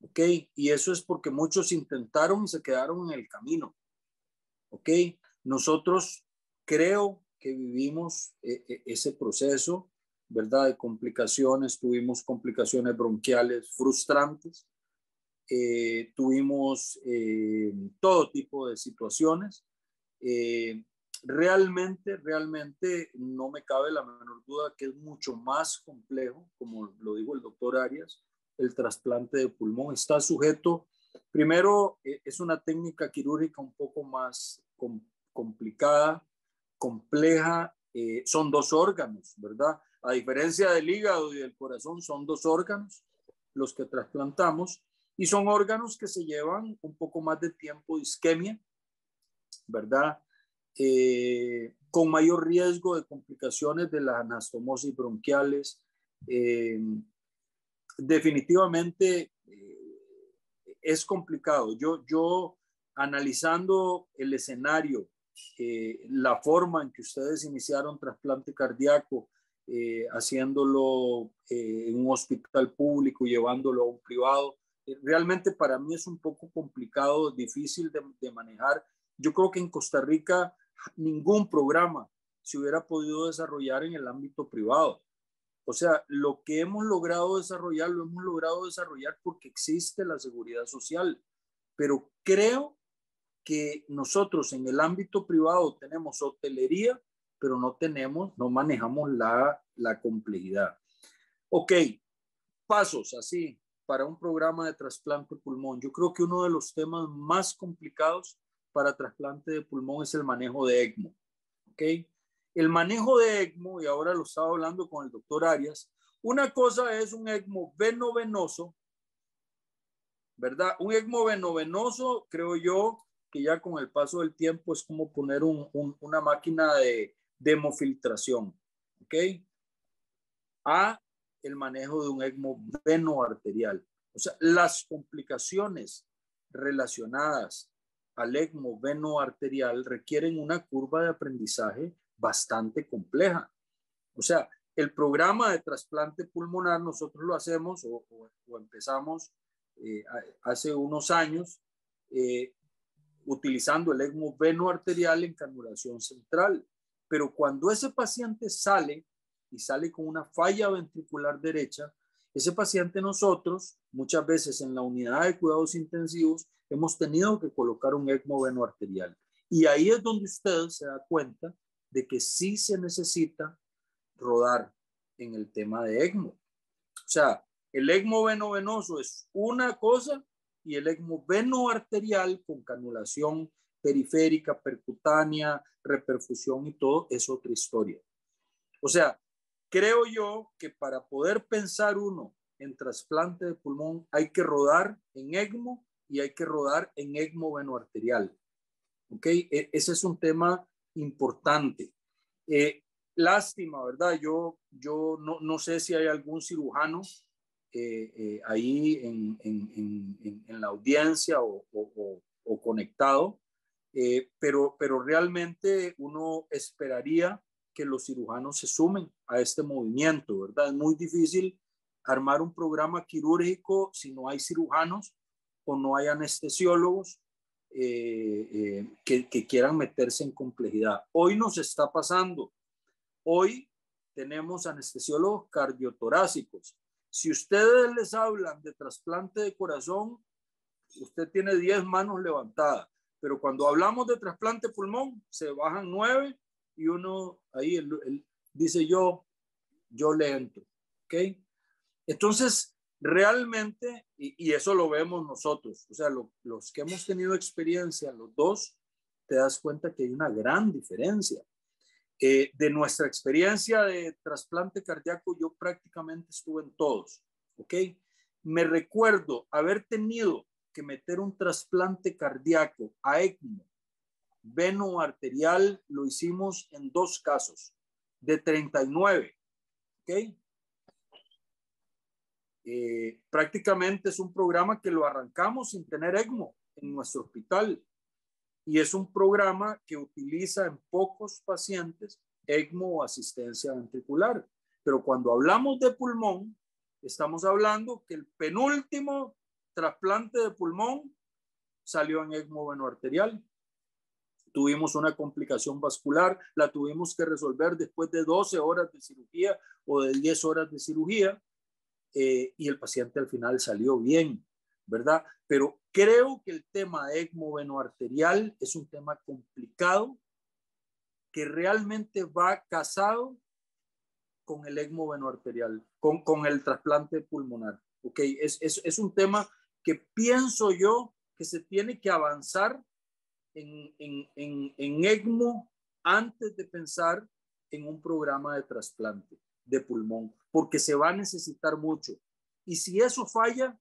¿Ok? Y eso es porque muchos intentaron y se quedaron en el camino. ¿Ok? Nosotros creo que vivimos eh, eh, ese proceso, ¿verdad? De complicaciones, tuvimos complicaciones bronquiales frustrantes, eh, tuvimos eh, todo tipo de situaciones. Eh, realmente, realmente no me cabe la menor duda que es mucho más complejo, como lo dijo el doctor Arias, el trasplante de pulmón. Está sujeto, primero, es una técnica quirúrgica un poco más complicada, compleja. son dos órganos, ¿verdad? A diferencia del hígado y del corazón, son dos órganos los que trasplantamos y son órganos que se llevan un poco más de tiempo de isquemia, ¿verdad? Eh, con mayor riesgo de complicaciones de las anastomosis bronquiales. Eh, definitivamente eh, es complicado. Yo, yo analizando el escenario, la forma en que ustedes iniciaron trasplante cardíaco, haciéndolo en un hospital público, llevándolo a un privado, eh, realmente para mí es un poco complicado, difícil de, manejar. Yo creo que en Costa Rica ningún programa se hubiera podido desarrollar en el ámbito privado. O sea, lo que hemos logrado desarrollar, lo hemos logrado desarrollar porque existe la seguridad social. Pero creo que nosotros en el ámbito privado tenemos hotelería, pero no tenemos, no manejamos la, la complejidad. Ok, pasos así, para un programa de trasplante de pulmón. Yo creo que uno de los temas más complicados para trasplante de pulmón es el manejo de ECMO. ¿okay? El manejo de ECMO, y ahora lo estaba hablando con el doctor Arias, una cosa es un ECMO venovenoso, ¿verdad? Un ECMO venovenoso, creo yo, que ya con el paso del tiempo es como poner una máquina de, de hemofiltración, ¿ok? A el manejo de un ECMO veno arterial. O sea, las complicaciones relacionadas al ECMO veno arterial requieren una curva de aprendizaje bastante compleja. O sea, el programa de trasplante pulmonar nosotros lo hacemos o, empezamos eh, hace unos años eh, utilizando el ECMO veno arterial en canulación central. Pero cuando ese paciente sale y sale con una falla ventricular derecha, ese paciente nosotros muchas veces en la unidad de cuidados intensivos hemos tenido que colocar un ECMO veno arterial. Y ahí es donde usted se da cuenta de que sí se necesita rodar en el tema de ECMO. O sea, el ECMO veno venoso es una cosa y el ECMO veno arterial con canulación periférica, percutánea, reperfusión y todo es otra historia. O sea, Creo yo que para poder pensar uno en trasplante de pulmón hay que rodar en ECMO y hay que rodar en ECMO venoarterial. ¿Ok? E, ese es un tema importante. Eh, lástima, ¿verdad? Yo, yo no, no, sé si hay algún cirujano eh, eh, ahí en, en, en, la audiencia o, o, o conectado, pero, pero realmente uno esperaría que los cirujanos se sumen a este movimiento, ¿verdad? Es muy difícil armar un programa quirúrgico si no hay cirujanos o no hay anestesiólogos eh, eh, que, quieran meterse en complejidad. Hoy nos está pasando. Hoy tenemos anestesiólogos cardiotorácicos. Si ustedes les hablan de trasplante de corazón, usted tiene 10 manos levantadas, pero cuando hablamos de trasplante pulmón, se bajan 9 y uno ahí dice yo, yo le entro. Entonces, realmente, y, eso lo vemos nosotros, o sea, los que hemos tenido experiencia, los dos, te das cuenta que hay una gran diferencia. Eh, de nuestra experiencia de trasplante cardíaco, yo prácticamente estuve en todos, ¿ok? Me recuerdo haber tenido que meter un trasplante cardíaco a ECMO veno arterial lo hicimos en dos casos, de 39. Eh, prácticamente es un programa que lo arrancamos sin tener ECMO en nuestro hospital. Y es un programa que utiliza en pocos pacientes ECMO o asistencia ventricular. Pero cuando hablamos de pulmón, estamos hablando que el penúltimo trasplante de pulmón salió en ECMO venoarterial. Tuvimos una complicación vascular, la tuvimos que resolver después de 12 horas de cirugía o de 10 horas de cirugía eh, y el paciente al final salió bien, ¿verdad? Pero creo que el tema ECMO venoarterial es un tema complicado que realmente va casado con el ECMO venoarterial, con, con el trasplante pulmonar. ¿ok? es un tema que pienso yo que se tiene que avanzar en, en, ECMO antes de pensar en un programa de trasplante de pulmón, porque se va a necesitar mucho. Y si eso falla,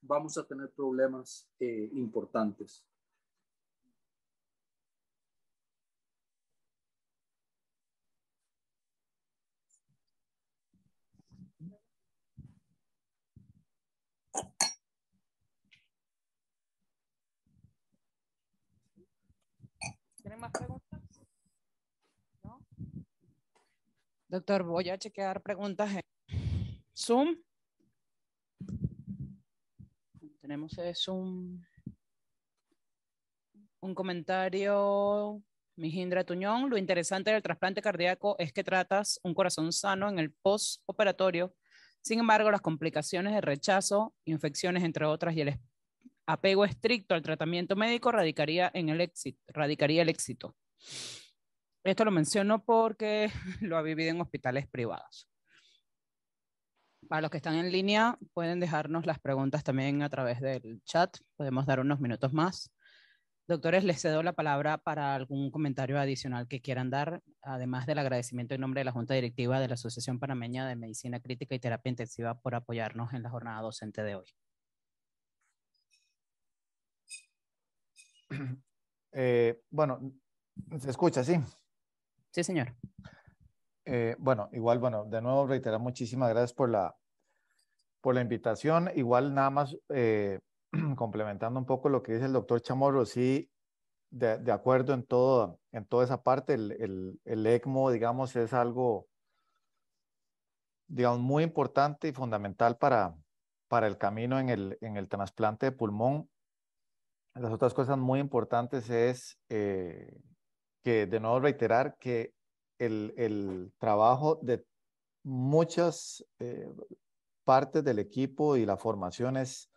vamos a tener problemas eh, importantes. Doctor, voy a chequear preguntas en Zoom. Tenemos Zoom. Un comentario, Mijindra Tuñón. Lo interesante del trasplante cardíaco es que tratas un corazón sano en el postoperatorio. Sin embargo, las complicaciones de rechazo, infecciones, entre otras, y el apego estricto al tratamiento médico radicaría en el éxito, radicaría el éxito. Esto lo menciono porque lo ha vivido en hospitales privados. Para los que están en línea, pueden dejarnos las preguntas también a través del chat. Podemos dar unos minutos más. Doctores, les cedo la palabra para algún comentario adicional que quieran dar, además del agradecimiento en nombre de la Junta Directiva de la Asociación Panameña de Medicina Crítica y Terapia Intensiva por apoyarnos en la jornada docente de hoy. Eh, bueno, se escucha, sí. Sí, señor. Eh, bueno, igual, bueno, de nuevo reiterar muchísimas gracias por la, por la invitación. Igual nada más eh, complementando un poco lo que dice el doctor Chamorro, sí, de, acuerdo en, todo, en toda esa parte, el, el, ECMO, digamos, es algo, digamos, muy importante y fundamental para, para el camino en el, trasplante de pulmón. Las otras cosas muy importantes es... Eh, que de nuevo reiterar que el, trabajo de muchas eh, partes del equipo y la formación es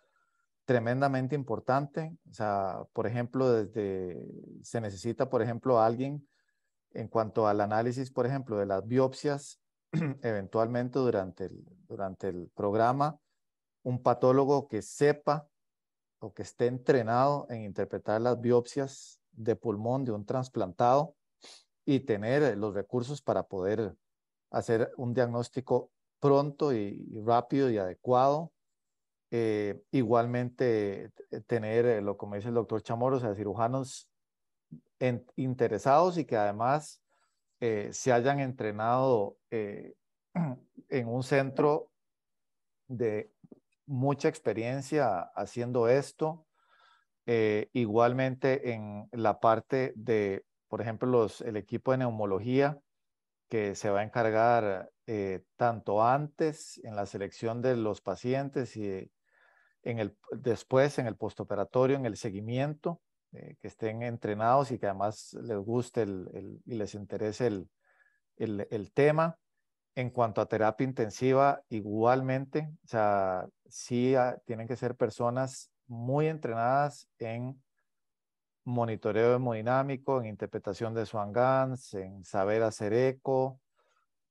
tremendamente importante. O sea, por ejemplo, desde se necesita, por ejemplo, alguien en cuanto al análisis, por ejemplo, de las biopsias, eventualmente durante el, durante el programa, un patólogo que sepa o que esté entrenado en interpretar las biopsias de pulmón de un trasplantado y tener eh, los recursos para poder hacer un diagnóstico pronto y, rápido y adecuado. Eh, igualmente, eh, tener, lo como dice el doctor Chamorro, o sea, cirujanos interesados y que además se hayan entrenado en un centro de mucha experiencia haciendo esto eh, igualmente en la parte de, por ejemplo, los, el equipo de neumología que se va a encargar eh, tanto antes en la selección de los pacientes y eh, en el, después en el postoperatorio, en el seguimiento, que estén entrenados y que además les guste y les interese el, tema. En cuanto a terapia intensiva, igualmente, o sea, sí ah, tienen que ser personas muy entrenadas en monitoreo hemodinámico, en interpretación de Swan en saber hacer eco.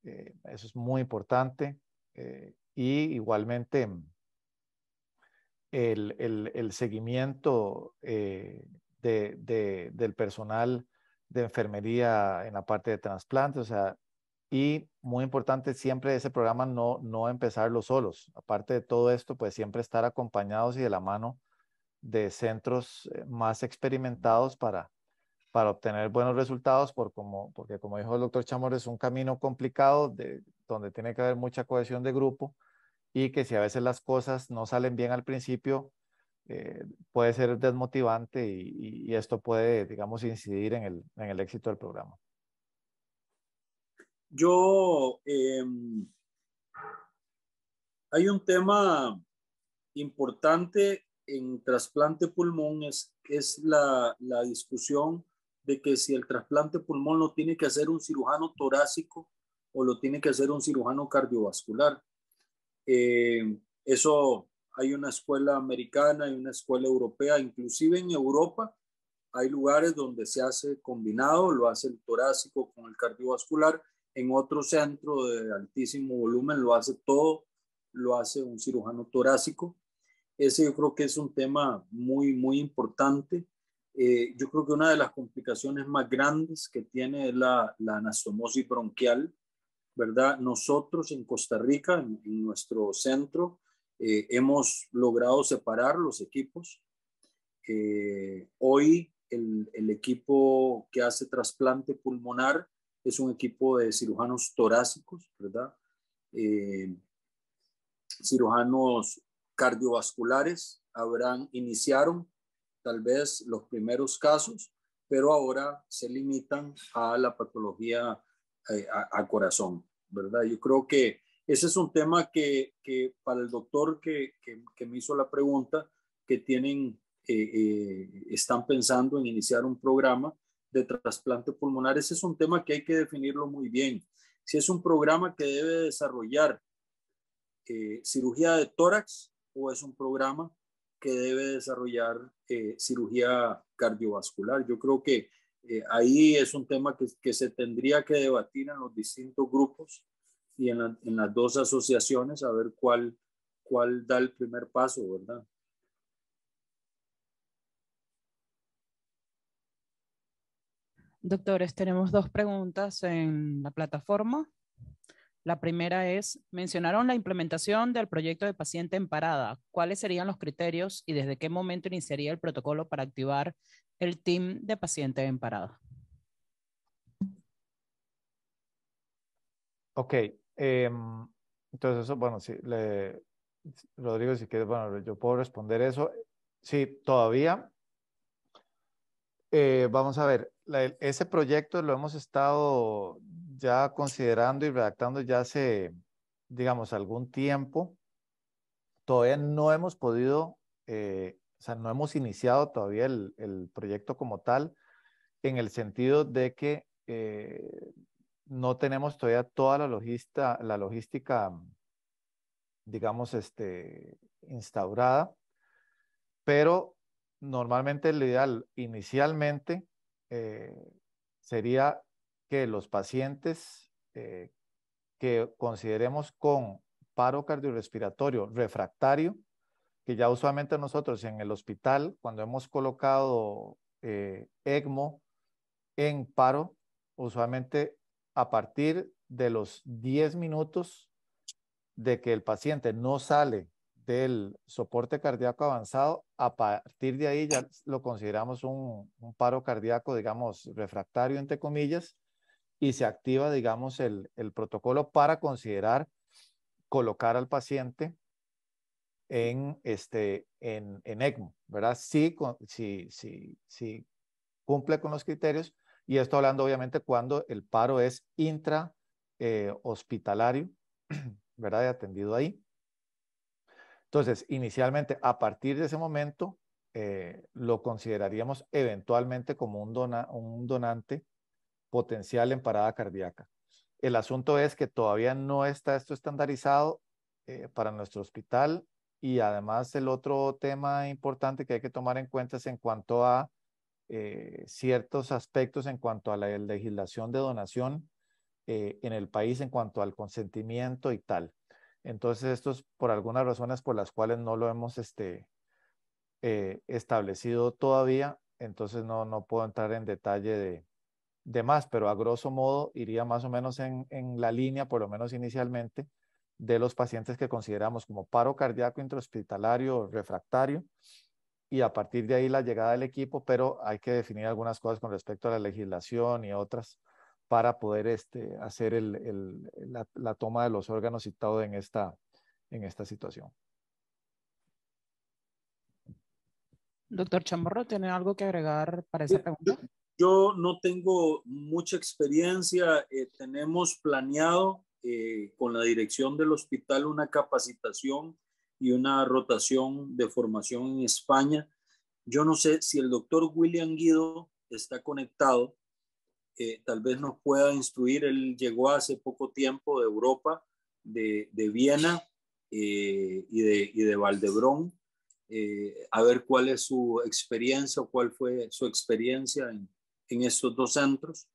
Eh, eso es muy importante. Eh, y igualmente mm, el, el, el seguimiento eh, de, de, del personal de enfermería en la parte de trasplante. o sea, y muy importante siempre ese programa no, no empezarlo solos. Aparte de todo esto, pues siempre estar acompañados y de la mano de centros eh, más experimentados para, para obtener buenos resultados, por como, porque como dijo el doctor Chamorro es un camino complicado de, donde tiene que haber mucha cohesión de grupo y que si a veces las cosas no salen bien al principio, eh, puede ser desmotivante y, esto puede, digamos, incidir en el, éxito del programa. Yo, em, hay un tema importante en trasplante pulmón es, es la, discusión de que si el trasplante pulmón lo tiene que hacer un cirujano torácico o lo tiene que hacer un cirujano cardiovascular. Eh, eso hay una escuela americana, y una escuela europea, inclusive en Europa hay lugares donde se hace combinado, lo hace el torácico con el cardiovascular, en otro centro de altísimo volumen lo hace todo, lo hace un cirujano torácico ese yo creo que es un tema muy, muy importante. Eh, yo creo que una de las complicaciones más grandes que tiene la, la anastomosis bronquial, ¿verdad? Nosotros en Costa Rica, en, nuestro centro, eh, hemos logrado separar los equipos. hoy el, el, equipo que hace trasplante pulmonar es un equipo de cirujanos torácicos, ¿verdad? Eh, cirujanos cardiovasculares habrán, iniciaron tal vez los primeros casos, pero ahora se limitan a la patología eh, a, corazón, ¿verdad? Yo creo que ese es un tema que, para el doctor que, me hizo la pregunta, que tienen, eh, eh, están pensando en iniciar un programa de trasplante pulmonar, ese es un tema que hay que definirlo muy bien. Si es un programa que debe desarrollar cirugía de tórax, o es un programa que debe desarrollar eh, cirugía cardiovascular. Yo creo que eh, ahí es un tema que, se tendría que debatir en los distintos grupos y en, las dos asociaciones a ver cuál, cuál da el primer paso, ¿verdad? Doctores, tenemos dos preguntas en la plataforma. La primera es, mencionaron la implementación del proyecto de paciente en parada. ¿Cuáles serían los criterios y desde qué momento iniciaría el protocolo para activar el team de paciente en parada? Ok. Em, entonces, eso, bueno, si le, Rodrigo, si quieres, bueno, yo puedo responder eso. Sí, todavía. Eh, vamos a ver, ese proyecto lo hemos estado ya considerando y redactando ya hace, digamos, algún tiempo. Todavía no hemos podido, eh, o sea, no hemos iniciado todavía el, proyecto como tal, en el sentido de que eh, no tenemos todavía toda la, logista, la logística, digamos, este, instaurada, pero normalmente lo ideal inicialmente eh, sería que los pacientes eh, que consideremos con paro cardiorrespiratorio refractario, que ya usualmente nosotros en el hospital, cuando hemos colocado eh, ECMO en paro, usualmente a partir de los 10 minutos de que el paciente no sale del soporte cardíaco avanzado, a partir de ahí ya lo consideramos un paro cardíaco, digamos, refractario, entre comillas, y se activa, digamos, el, protocolo para considerar colocar al paciente en, este, en, ECMO, ¿verdad? Si, si, cumple con los criterios, y esto hablando obviamente cuando el paro es intra eh, hospitalario, ¿verdad? De atendido ahí. Entonces, inicialmente, a partir de ese momento, eh, lo consideraríamos eventualmente como un, un donante potencial en parada cardíaca. El asunto es que todavía no está esto estandarizado eh, para nuestro hospital y además el otro tema importante que hay que tomar en cuenta es en cuanto a eh, ciertos aspectos en cuanto a la legislación de donación eh, en el país, en cuanto al consentimiento y tal. Entonces, esto es por algunas razones por las cuales no lo hemos este, establecido todavía. Entonces, no, no puedo entrar en detalle de, de más, pero a grosso modo iría más o menos en, en la línea, por lo menos inicialmente, de los pacientes que consideramos como paro cardíaco intrahospitalario refractario. Y a partir de ahí la llegada del equipo, pero hay que definir algunas cosas con respecto a la legislación y otras para poder este, hacer el, el, la, la, toma de los órganos citados en esta, en esta situación. Doctor Chamorro, ¿tiene algo que agregar para esa pregunta? Yo no tengo mucha experiencia, eh, tenemos planeado eh, con la dirección del hospital una capacitación y una rotación de formación en España. Yo no sé si el doctor William Guido está conectado, eh, tal vez nos pueda instruir. Él llegó hace poco tiempo de Europa, de, de Viena y, de, y, de, Valdebrón, a ver cuál es su experiencia o cuál fue su experiencia en, en estos dos centros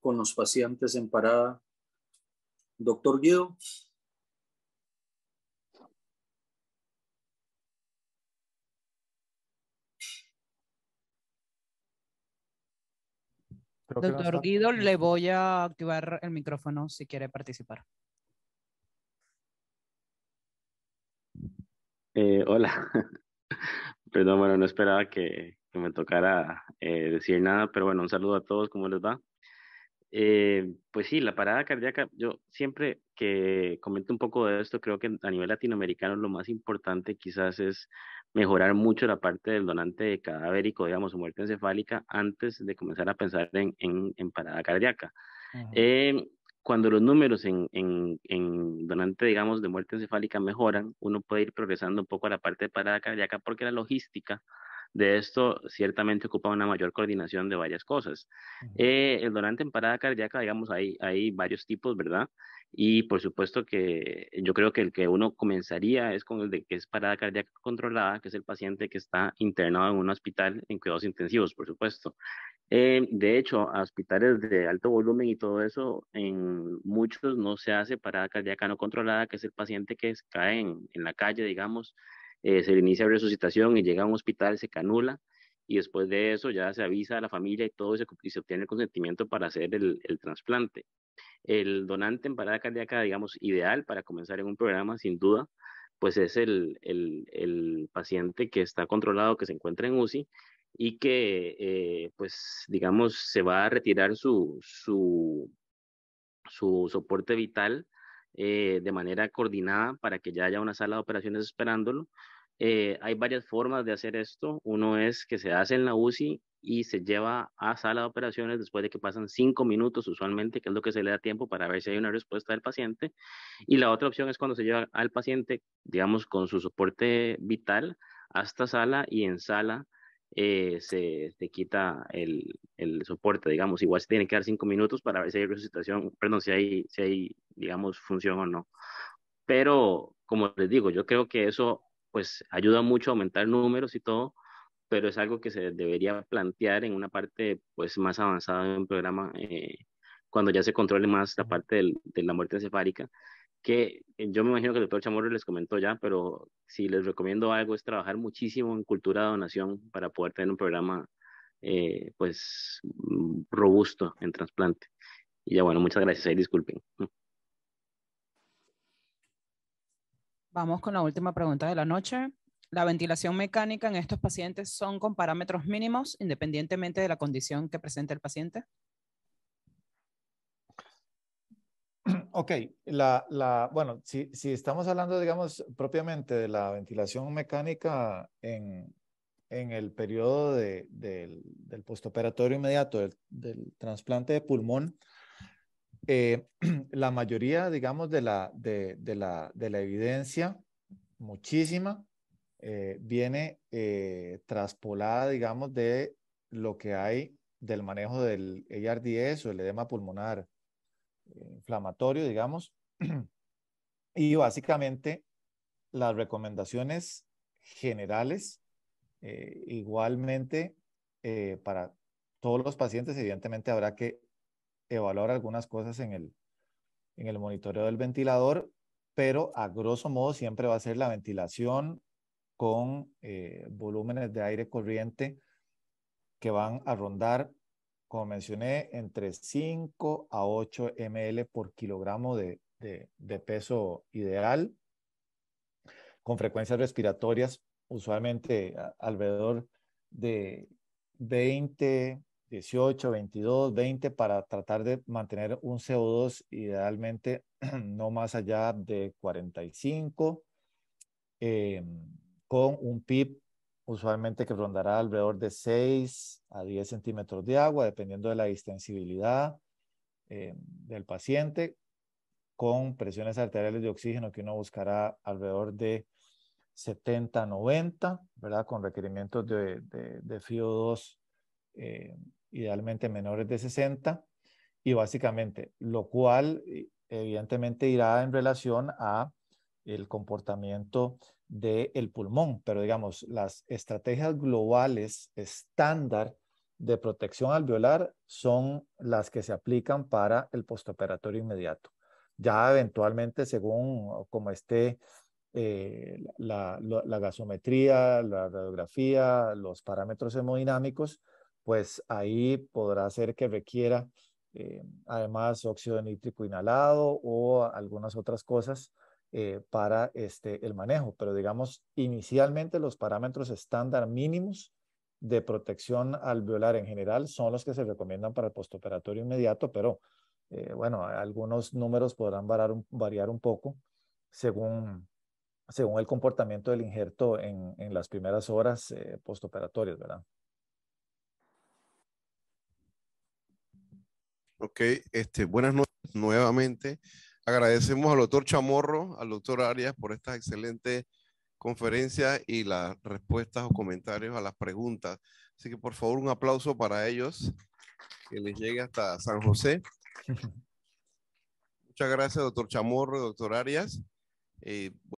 con los pacientes en parada. Doctor Guido. Doctor Guido, le voy a activar el micrófono si quiere participar. Eh, hola. Perdón, bueno, no esperaba que, me tocara eh, decir nada, pero bueno, un saludo a todos, ¿cómo les va? Eh, pues sí, la parada cardíaca, yo siempre que comento un poco de esto, creo que a nivel latinoamericano lo más importante quizás es mejorar mucho la parte del donante cadavérico, digamos, su muerte encefálica, antes de comenzar a pensar en, en, en parada cardíaca. eh, cuando los números en, en, en, donante, digamos, de muerte encefálica mejoran, uno puede ir progresando un poco a la parte de parada cardíaca porque la logística de esto ciertamente ocupa una mayor coordinación de varias cosas. Eh, el donante en parada cardíaca, digamos, hay, hay varios tipos, ¿verdad? Y por supuesto que yo creo que el que uno comenzaría es con el de que es parada cardíaca controlada, que es el paciente que está internado en un hospital en cuidados intensivos, por supuesto. Eh, de hecho, a hospitales de alto volumen y todo eso, en muchos no se hace parada cardíaca no controlada, que es el paciente que cae en, en la calle, digamos, eh, se le inicia resucitación y llega a un hospital, se canula y después de eso ya se avisa a la familia y todo y se, obtiene el consentimiento para hacer el, trasplante. El donante en parada cardíaca, digamos, ideal para comenzar en un programa, sin duda, pues es el, el, el paciente que está controlado, que se encuentra en UCI y que, eh, pues, digamos, se va a retirar su, su, su soporte vital eh, de manera coordinada para que ya haya una sala de operaciones esperándolo. Eh, hay varias formas de hacer esto. Uno es que se hace en la UCI y se lleva a sala de operaciones después de que pasan cinco minutos usualmente, que es lo que se le da tiempo para ver si hay una respuesta del paciente. Y la otra opción es cuando se lleva al paciente, digamos, con su soporte vital hasta sala y en sala eh, se, te quita el, el, soporte, digamos. Igual se tiene que dar cinco minutos para ver si hay resucitación, perdón, si hay, si hay, digamos, función o no. Pero, como les digo, yo creo que eso, pues, ayuda mucho a aumentar números y todo, pero es algo que se debería plantear en una parte, pues, más avanzada en un programa, eh, cuando ya se controle más la parte del, de la muerte encefálica que eh, yo me imagino que el doctor Chamorro les comentó ya, pero si les recomiendo algo es trabajar muchísimo en cultura de donación para poder tener un programa eh, pues mm, robusto en trasplante. Y ya bueno, muchas gracias, y disculpen. Vamos con la última pregunta de la noche. La ventilación mecánica en estos pacientes son con parámetros mínimos independientemente de la condición que presente el paciente. ok, la, la, bueno, si, si, estamos hablando, digamos, propiamente de la ventilación mecánica en, en el periodo del, del, postoperatorio inmediato del, del trasplante de pulmón, eh, la mayoría, digamos, de la, de, de la, de la evidencia, muchísima, eh, viene eh, traspolada, digamos, de lo que hay del manejo del ARDS o el edema pulmonar inflamatorio, digamos. Y básicamente las recomendaciones generales, eh, igualmente eh, para todos los pacientes, evidentemente habrá que evaluar algunas cosas en el, en el monitoreo del ventilador, pero a grosso modo siempre va a ser la ventilación con eh, volúmenes de aire corriente que van a rondar como mencioné, entre 5 a 8 ml por kilogramo de, peso ideal, con frecuencias respiratorias usualmente alrededor de 20, 18, 22, 20 para tratar de mantener un CO2 idealmente no más allá de 45 em, con un PIB usualmente que rondará alrededor de 6 a 10 centímetros de agua, dependiendo de la distensibilidad eh, del paciente, con presiones arteriales de oxígeno que uno buscará alrededor de 70 a 90, ¿verdad? Con requerimientos de, de, FIO2 eh, idealmente menores de 60, y básicamente, lo cual eh, evidentemente irá en relación a el comportamiento del pulmón, pero digamos, las estrategias globales estándar de protección alveolar son las que se aplican para el postoperatorio inmediato. Ya eventualmente, según como esté eh, la, gasometría, la radiografía, los parámetros hemodinámicos, pues ahí podrá ser que requiera eh, además óxido nítrico inhalado o algunas otras cosas eh, para este, el manejo, pero digamos, inicialmente los parámetros estándar mínimos de protección alveolar en general son los que se recomiendan para el postoperatorio inmediato, pero eh, bueno, algunos números podrán variar un, variar un poco según, según el comportamiento del injerto en, en las primeras horas eh, postoperatorias, ¿verdad? Ok, este, buenas noches nuevamente. Agradecemos al doctor Chamorro, al doctor Arias por esta excelente conferencia y las respuestas o comentarios a las preguntas. Así que por favor un aplauso para ellos, que les llegue hasta San José. Muchas gracias, doctor Chamorro, doctor Arias. Eh,